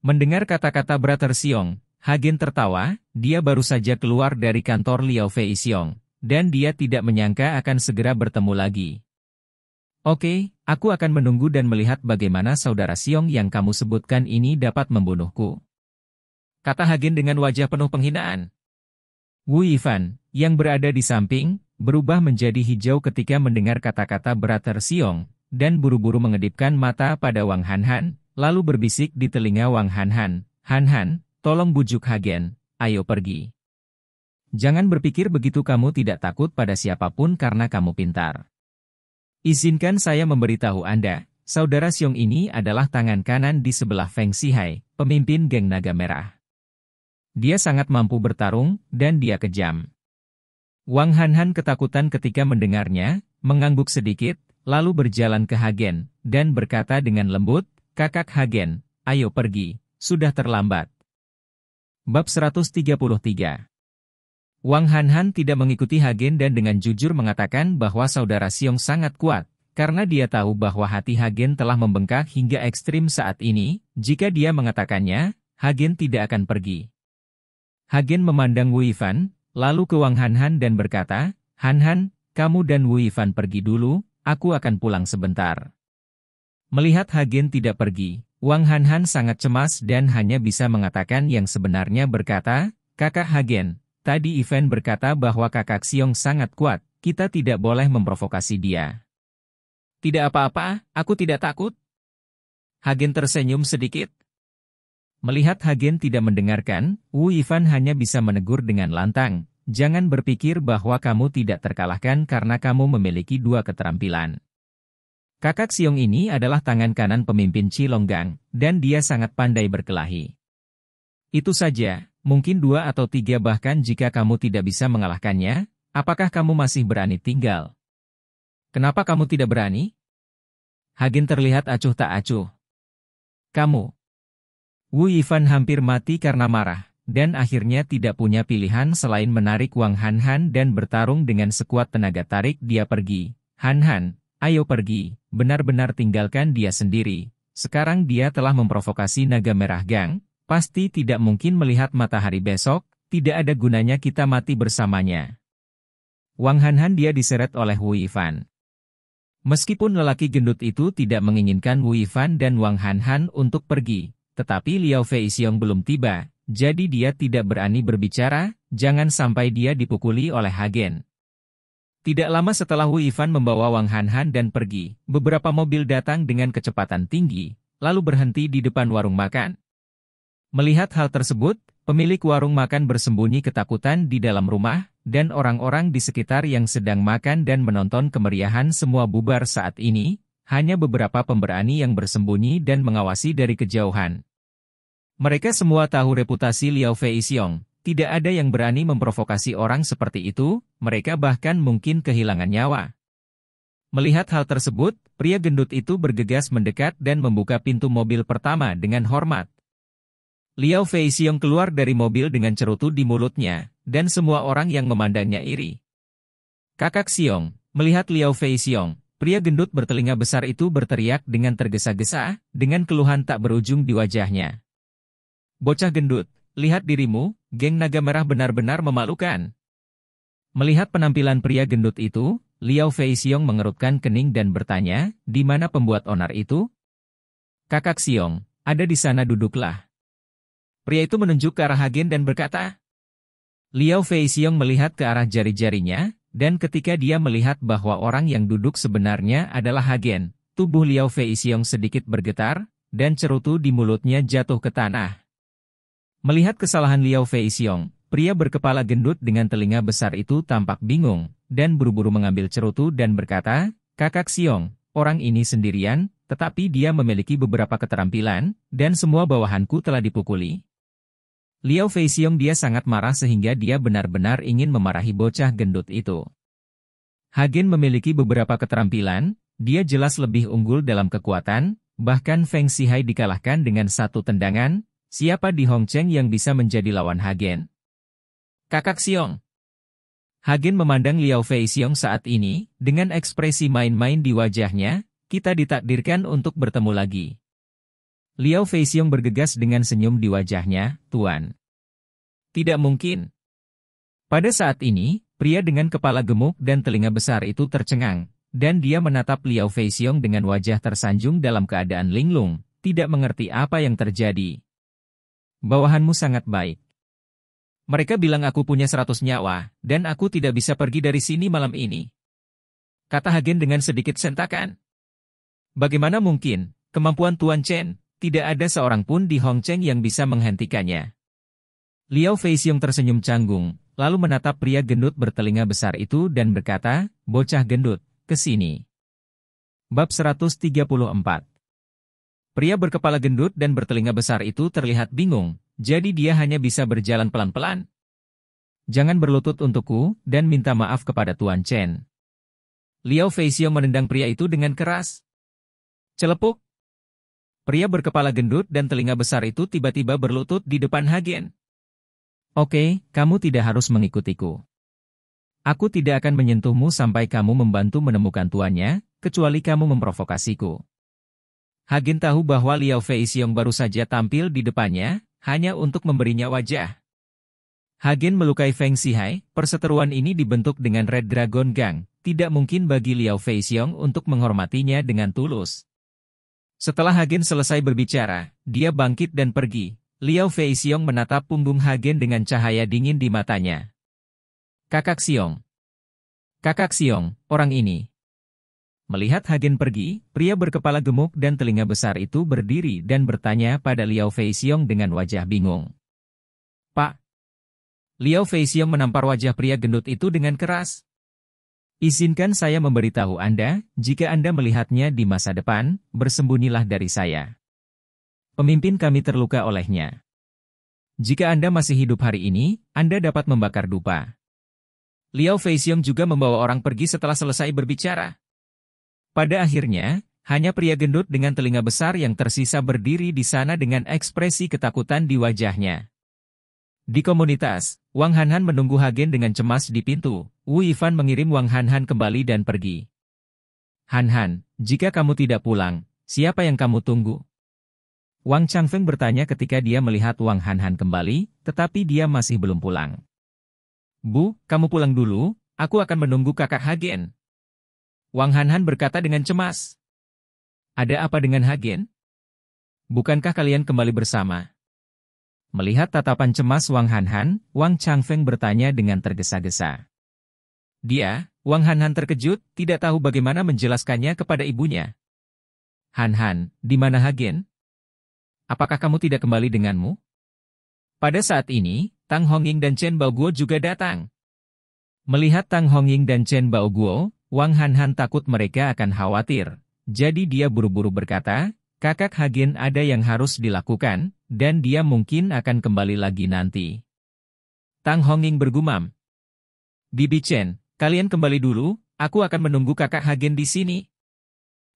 Mendengar kata-kata Brother Xiong, Hagen tertawa, dia baru saja keluar dari kantor Liao Fei Xiong, dan dia tidak menyangka akan segera bertemu lagi. Oke, aku akan menunggu dan melihat bagaimana saudara Xiong yang kamu sebutkan ini dapat membunuhku. Kata Hagen dengan wajah penuh penghinaan. Wu Yifan, yang berada di samping, berubah menjadi hijau ketika mendengar kata-kata Brother Siong, dan buru-buru mengedipkan mata pada Wang Hanhan, lalu berbisik di telinga Wang Hanhan, Hanhan, tolong bujuk Hagen, ayo pergi. Jangan berpikir begitu kamu tidak takut pada siapapun karena kamu pintar. Izinkan saya memberitahu Anda, saudara Siong ini adalah tangan kanan di sebelah Feng Sihai, pemimpin geng naga merah. Dia sangat mampu bertarung, dan dia kejam. Wang Hanhan ketakutan ketika mendengarnya, mengangguk sedikit, lalu berjalan ke Hagen, dan berkata dengan lembut, Kakak Hagen, ayo pergi, sudah terlambat. Bab 133 Wang Hanhan tidak mengikuti Hagen dan dengan jujur mengatakan bahwa saudara Siong sangat kuat, karena dia tahu bahwa hati Hagen telah membengkak hingga ekstrim saat ini, jika dia mengatakannya, Hagen tidak akan pergi. Hagen memandang Wu Yifan, Lalu ke Wang Hanhan dan berkata, Hanhan, kamu dan Wu Yifan pergi dulu, aku akan pulang sebentar. Melihat Hagen tidak pergi, Wang Hanhan sangat cemas dan hanya bisa mengatakan yang sebenarnya berkata, Kakak Hagen, tadi Ivan berkata bahwa kakak Xiong sangat kuat, kita tidak boleh memprovokasi dia. Tidak apa-apa, aku tidak takut. Hagen tersenyum sedikit, Melihat Hagen tidak mendengarkan, Wu Yifan hanya bisa menegur dengan lantang, jangan berpikir bahwa kamu tidak terkalahkan karena kamu memiliki dua keterampilan. Kakak Siong ini adalah tangan kanan pemimpin Cilonggang, dan dia sangat pandai berkelahi. Itu saja, mungkin dua atau tiga bahkan jika kamu tidak bisa mengalahkannya, apakah kamu masih berani tinggal? Kenapa kamu tidak berani? Hagen terlihat acuh tak acuh. Kamu, Wu Yifan hampir mati karena marah, dan akhirnya tidak punya pilihan selain menarik Wang Hanhan Han dan bertarung dengan sekuat tenaga tarik dia pergi. Hanhan, Han, ayo pergi, benar-benar tinggalkan dia sendiri. Sekarang dia telah memprovokasi naga merah gang, pasti tidak mungkin melihat matahari besok, tidak ada gunanya kita mati bersamanya. Wang Hanhan Han dia diseret oleh Wu Yifan. Meskipun lelaki gendut itu tidak menginginkan Wu Yifan dan Wang Hanhan Han untuk pergi, tetapi Liao fei Feixiong belum tiba, jadi dia tidak berani berbicara, jangan sampai dia dipukuli oleh Hagen. Tidak lama setelah Wu ivan membawa Wang han Han dan pergi, beberapa mobil datang dengan kecepatan tinggi, lalu berhenti di depan warung makan. Melihat hal tersebut, pemilik warung makan bersembunyi ketakutan di dalam rumah, dan orang-orang di sekitar yang sedang makan dan menonton kemeriahan semua bubar saat ini, hanya beberapa pemberani yang bersembunyi dan mengawasi dari kejauhan. Mereka semua tahu reputasi Liao Fei Xiong. tidak ada yang berani memprovokasi orang seperti itu, mereka bahkan mungkin kehilangan nyawa. Melihat hal tersebut, pria gendut itu bergegas mendekat dan membuka pintu mobil pertama dengan hormat. Liao Fei Xiong keluar dari mobil dengan cerutu di mulutnya, dan semua orang yang memandangnya iri. Kakak Xiong, melihat Liao Fei Xiong, pria gendut bertelinga besar itu berteriak dengan tergesa-gesa, dengan keluhan tak berujung di wajahnya. Bocah gendut, lihat dirimu, geng naga merah benar-benar memalukan. Melihat penampilan pria gendut itu, Liao Fei Xiong mengerutkan kening dan bertanya, di mana pembuat onar itu? Kakak Xiong, ada di sana duduklah. Pria itu menunjuk ke arah Hagen dan berkata, Liao Fei Xiong melihat ke arah jari-jarinya, dan ketika dia melihat bahwa orang yang duduk sebenarnya adalah Hagen, tubuh Liao Fei Xiong sedikit bergetar, dan cerutu di mulutnya jatuh ke tanah. Melihat kesalahan Liao Fei Xiong, pria berkepala gendut dengan telinga besar itu tampak bingung, dan buru-buru mengambil cerutu dan berkata, Kakak Xiong, orang ini sendirian, tetapi dia memiliki beberapa keterampilan, dan semua bawahanku telah dipukuli. Liao Fei Xiong dia sangat marah sehingga dia benar-benar ingin memarahi bocah gendut itu. Hagen memiliki beberapa keterampilan, dia jelas lebih unggul dalam kekuatan, bahkan Feng Sihai dikalahkan dengan satu tendangan, Siapa di Hongcheng yang bisa menjadi lawan Hagen? Kakak Xiong. Hagen memandang Liao Fei Xiong saat ini, dengan ekspresi main-main di wajahnya, kita ditakdirkan untuk bertemu lagi. Liao Fei Xiong bergegas dengan senyum di wajahnya, Tuan. Tidak mungkin. Pada saat ini, pria dengan kepala gemuk dan telinga besar itu tercengang, dan dia menatap Liao Fei Xiong dengan wajah tersanjung dalam keadaan linglung, tidak mengerti apa yang terjadi. Bawahanmu sangat baik. Mereka bilang aku punya seratus nyawa, dan aku tidak bisa pergi dari sini malam ini. Kata Hagen dengan sedikit sentakan. Bagaimana mungkin, kemampuan Tuan Chen, tidak ada seorang pun di Hong Cheng yang bisa menghentikannya. Liao Xiong tersenyum canggung, lalu menatap pria gendut bertelinga besar itu dan berkata, bocah gendut, ke sini. Bab 134 Pria berkepala gendut dan bertelinga besar itu terlihat bingung, jadi dia hanya bisa berjalan pelan-pelan. Jangan berlutut untukku dan minta maaf kepada Tuan Chen. Liao Feixiao menendang pria itu dengan keras. Celepuk. Pria berkepala gendut dan telinga besar itu tiba-tiba berlutut di depan Hagen. Oke, kamu tidak harus mengikutiku. Aku tidak akan menyentuhmu sampai kamu membantu menemukan tuannya, kecuali kamu memprovokasiku. Hagen tahu bahwa Liao Xiong baru saja tampil di depannya, hanya untuk memberinya wajah. Hagen melukai Feng Sihai, perseteruan ini dibentuk dengan Red Dragon Gang, tidak mungkin bagi Liao Xiong untuk menghormatinya dengan tulus. Setelah Hagen selesai berbicara, dia bangkit dan pergi. Liao Xiong menatap punggung Hagen dengan cahaya dingin di matanya. Kakak Xiong. Kakak Xiong, orang ini, Melihat Hagen pergi, pria berkepala gemuk dan telinga besar itu berdiri dan bertanya pada Liao Feixiong dengan wajah bingung. Pak! Liao Feixiong menampar wajah pria gendut itu dengan keras. Izinkan saya memberitahu Anda, jika Anda melihatnya di masa depan, bersembunyilah dari saya. Pemimpin kami terluka olehnya. Jika Anda masih hidup hari ini, Anda dapat membakar dupa. Liao Feixiong juga membawa orang pergi setelah selesai berbicara. Pada akhirnya, hanya pria gendut dengan telinga besar yang tersisa berdiri di sana dengan ekspresi ketakutan di wajahnya. Di komunitas, Wang Hanhan menunggu Hagen dengan cemas di pintu. Wu Yifan mengirim Wang Hanhan kembali dan pergi. Hanhan, jika kamu tidak pulang, siapa yang kamu tunggu? Wang Changfeng bertanya ketika dia melihat Wang Hanhan kembali, tetapi dia masih belum pulang. Bu, kamu pulang dulu, aku akan menunggu kakak Hagen, Wang Hanhan berkata dengan cemas. Ada apa dengan Hagen? Bukankah kalian kembali bersama? Melihat tatapan cemas Wang Hanhan, Wang Changfeng bertanya dengan tergesa-gesa. Dia, Wang Hanhan terkejut, tidak tahu bagaimana menjelaskannya kepada ibunya. Hanhan, di mana Hagen? Apakah kamu tidak kembali denganmu? Pada saat ini, Tang Hongying dan Chen Baoguo juga datang. Melihat Tang Hongying dan Chen Baoguo, Wang Hanhan takut mereka akan khawatir, jadi dia buru-buru berkata, kakak Hagen ada yang harus dilakukan, dan dia mungkin akan kembali lagi nanti. Tang Honging bergumam. Bibi Chen, kalian kembali dulu, aku akan menunggu kakak Hagen di sini.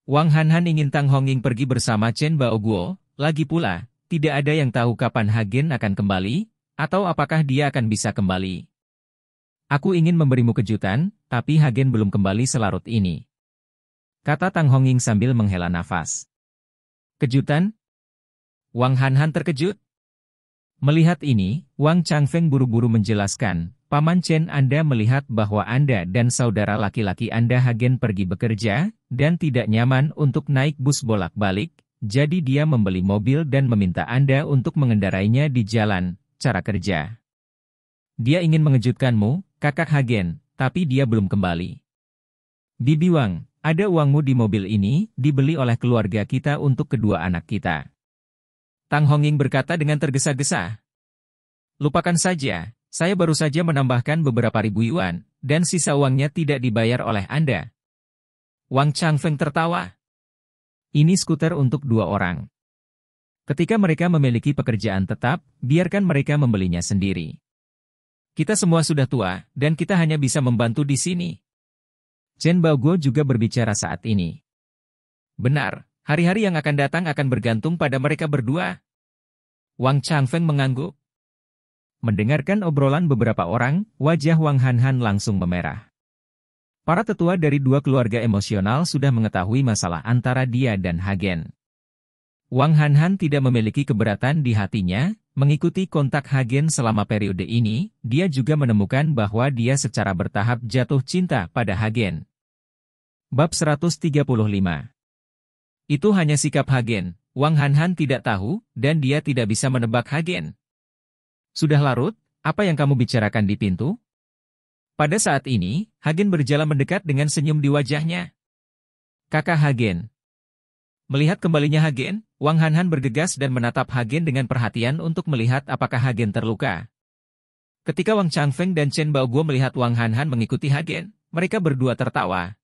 Wang Hanhan ingin Tang Honging pergi bersama Chen Baoguo, lagi pula, tidak ada yang tahu kapan Hagen akan kembali, atau apakah dia akan bisa kembali. Aku ingin memberimu kejutan, tapi Hagen belum kembali selarut ini. Kata Tang Hongying sambil menghela nafas. Kejutan? Wang Hanhan terkejut? Melihat ini, Wang Changfeng buru-buru menjelaskan, Paman Chen Anda melihat bahwa Anda dan saudara laki-laki Anda Hagen pergi bekerja, dan tidak nyaman untuk naik bus bolak-balik, jadi dia membeli mobil dan meminta Anda untuk mengendarainya di jalan, cara kerja. Dia ingin mengejutkanmu, kakak Hagen, tapi dia belum kembali. Bibi Wang, ada uangmu di mobil ini, dibeli oleh keluarga kita untuk kedua anak kita. Tang Hongying berkata dengan tergesa-gesa. Lupakan saja, saya baru saja menambahkan beberapa ribu yuan, dan sisa uangnya tidak dibayar oleh Anda. Wang Changfeng tertawa. Ini skuter untuk dua orang. Ketika mereka memiliki pekerjaan tetap, biarkan mereka membelinya sendiri. Kita semua sudah tua, dan kita hanya bisa membantu di sini. Chen Baoguo juga berbicara saat ini. Benar, hari-hari yang akan datang akan bergantung pada mereka berdua. Wang Changfeng mengangguk. Mendengarkan obrolan beberapa orang, wajah Wang Hanhan langsung memerah. Para tetua dari dua keluarga emosional sudah mengetahui masalah antara dia dan Hagen. Wang Hanhan tidak memiliki keberatan di hatinya, Mengikuti kontak Hagen selama periode ini, dia juga menemukan bahwa dia secara bertahap jatuh cinta pada Hagen. Bab 135 Itu hanya sikap Hagen, Wang Hanhan tidak tahu, dan dia tidak bisa menebak Hagen. Sudah larut, apa yang kamu bicarakan di pintu? Pada saat ini, Hagen berjalan mendekat dengan senyum di wajahnya. Kakak Hagen, Melihat kembalinya Hagen, Wang Hanhan bergegas dan menatap Hagen dengan perhatian untuk melihat apakah Hagen terluka. Ketika Wang Changfeng dan Chen Baoguo melihat Wang Hanhan mengikuti Hagen, mereka berdua tertawa.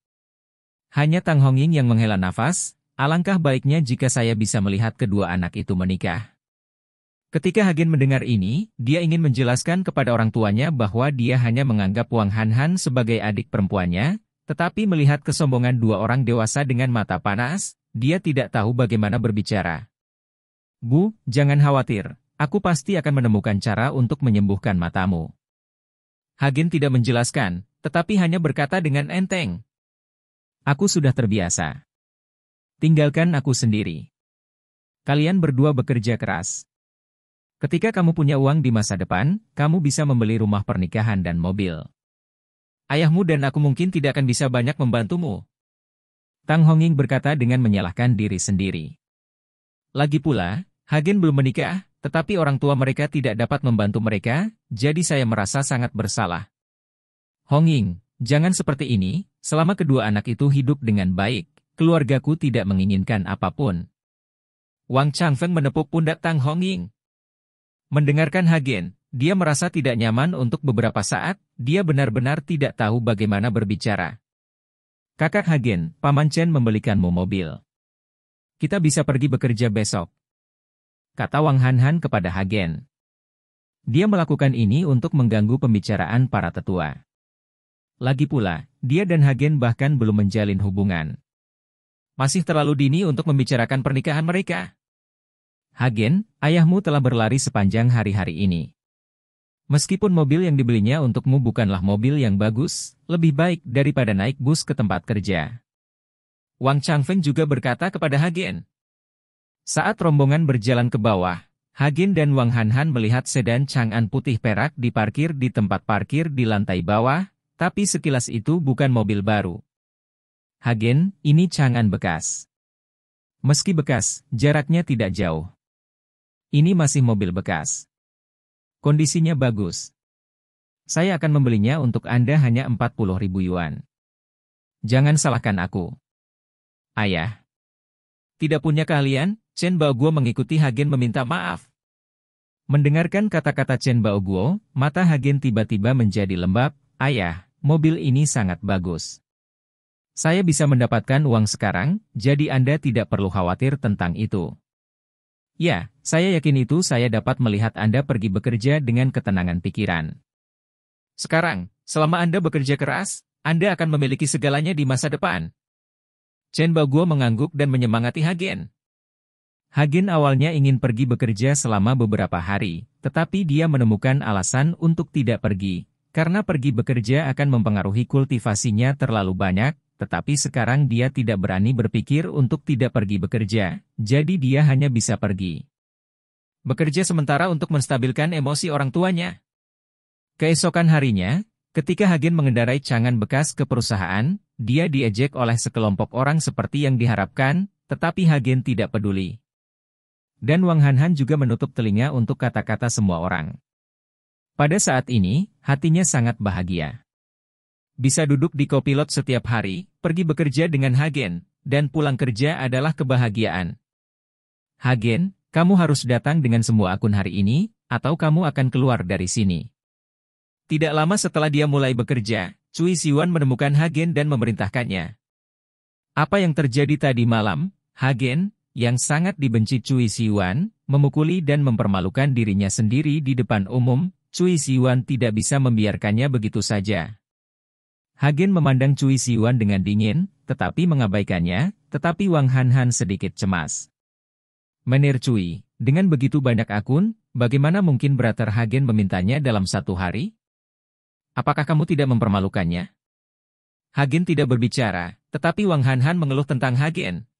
Hanya Tang Hongying yang menghela nafas, alangkah baiknya jika saya bisa melihat kedua anak itu menikah. Ketika Hagen mendengar ini, dia ingin menjelaskan kepada orang tuanya bahwa dia hanya menganggap Wang Hanhan sebagai adik perempuannya, tetapi melihat kesombongan dua orang dewasa dengan mata panas, dia tidak tahu bagaimana berbicara. Bu, jangan khawatir, aku pasti akan menemukan cara untuk menyembuhkan matamu. Hagen tidak menjelaskan, tetapi hanya berkata dengan enteng. Aku sudah terbiasa. Tinggalkan aku sendiri. Kalian berdua bekerja keras. Ketika kamu punya uang di masa depan, kamu bisa membeli rumah pernikahan dan mobil. Ayahmu dan aku mungkin tidak akan bisa banyak membantumu, Tang Hongying berkata dengan menyalahkan diri sendiri. Lagi pula, Hagen belum menikah, tetapi orang tua mereka tidak dapat membantu mereka, jadi saya merasa sangat bersalah. Hongying, jangan seperti ini, selama kedua anak itu hidup dengan baik, keluargaku tidak menginginkan apapun. Wang Changfeng menepuk pundak Tang Hongying. Mendengarkan Hagen, dia merasa tidak nyaman untuk beberapa saat, dia benar-benar tidak tahu bagaimana berbicara. Kakak Hagen, Paman Chen membelikanmu mobil. Kita bisa pergi bekerja besok. Kata Wang Hanhan kepada Hagen. Dia melakukan ini untuk mengganggu pembicaraan para tetua. Lagi pula, dia dan Hagen bahkan belum menjalin hubungan. Masih terlalu dini untuk membicarakan pernikahan mereka. Hagen, ayahmu telah berlari sepanjang hari-hari ini. Meskipun mobil yang dibelinya untukmu bukanlah mobil yang bagus, lebih baik daripada naik bus ke tempat kerja. Wang Changfeng juga berkata kepada Hagen. Saat rombongan berjalan ke bawah, Hagen dan Wang Hanhan melihat sedan Chang'an putih perak diparkir di tempat parkir di lantai bawah, tapi sekilas itu bukan mobil baru. Hagen, ini Chang'an bekas. Meski bekas, jaraknya tidak jauh. Ini masih mobil bekas. Kondisinya bagus. Saya akan membelinya untuk Anda hanya 40 ribu yuan. Jangan salahkan aku. Ayah. Tidak punya kalian, Chen Baoguo mengikuti Hagen meminta maaf. Mendengarkan kata-kata Chen Baoguo, mata Hagen tiba-tiba menjadi lembab, Ayah, mobil ini sangat bagus. Saya bisa mendapatkan uang sekarang, jadi Anda tidak perlu khawatir tentang itu. Ya, saya yakin itu saya dapat melihat Anda pergi bekerja dengan ketenangan pikiran. Sekarang, selama Anda bekerja keras, Anda akan memiliki segalanya di masa depan. Chen Baguo mengangguk dan menyemangati Hagen. Hagen awalnya ingin pergi bekerja selama beberapa hari, tetapi dia menemukan alasan untuk tidak pergi, karena pergi bekerja akan mempengaruhi kultivasinya terlalu banyak, tetapi sekarang dia tidak berani berpikir untuk tidak pergi bekerja, jadi dia hanya bisa pergi. Bekerja sementara untuk menstabilkan emosi orang tuanya. Keesokan harinya, ketika Hagen mengendarai cangan bekas ke perusahaan, dia diejek oleh sekelompok orang seperti yang diharapkan, tetapi Hagen tidak peduli. Dan Wang Hanhan juga menutup telinga untuk kata-kata semua orang. Pada saat ini, hatinya sangat bahagia bisa duduk di kopilot setiap hari, pergi bekerja dengan Hagen, dan pulang kerja adalah kebahagiaan. Hagen, kamu harus datang dengan semua akun hari ini, atau kamu akan keluar dari sini. Tidak lama setelah dia mulai bekerja, Cui Siwan menemukan Hagen dan memerintahkannya. Apa yang terjadi tadi malam, Hagen, yang sangat dibenci Cui Siwan, memukuli dan mempermalukan dirinya sendiri di depan umum, Cui Siwan tidak bisa membiarkannya begitu saja. Hagen memandang Cui Siwan dengan dingin, tetapi mengabaikannya, tetapi Wang Hanhan sedikit cemas. Menir Cui, dengan begitu banyak akun, bagaimana mungkin Brother Hagen memintanya dalam satu hari? Apakah kamu tidak mempermalukannya? Hagen tidak berbicara, tetapi Wang Hanhan mengeluh tentang Hagen,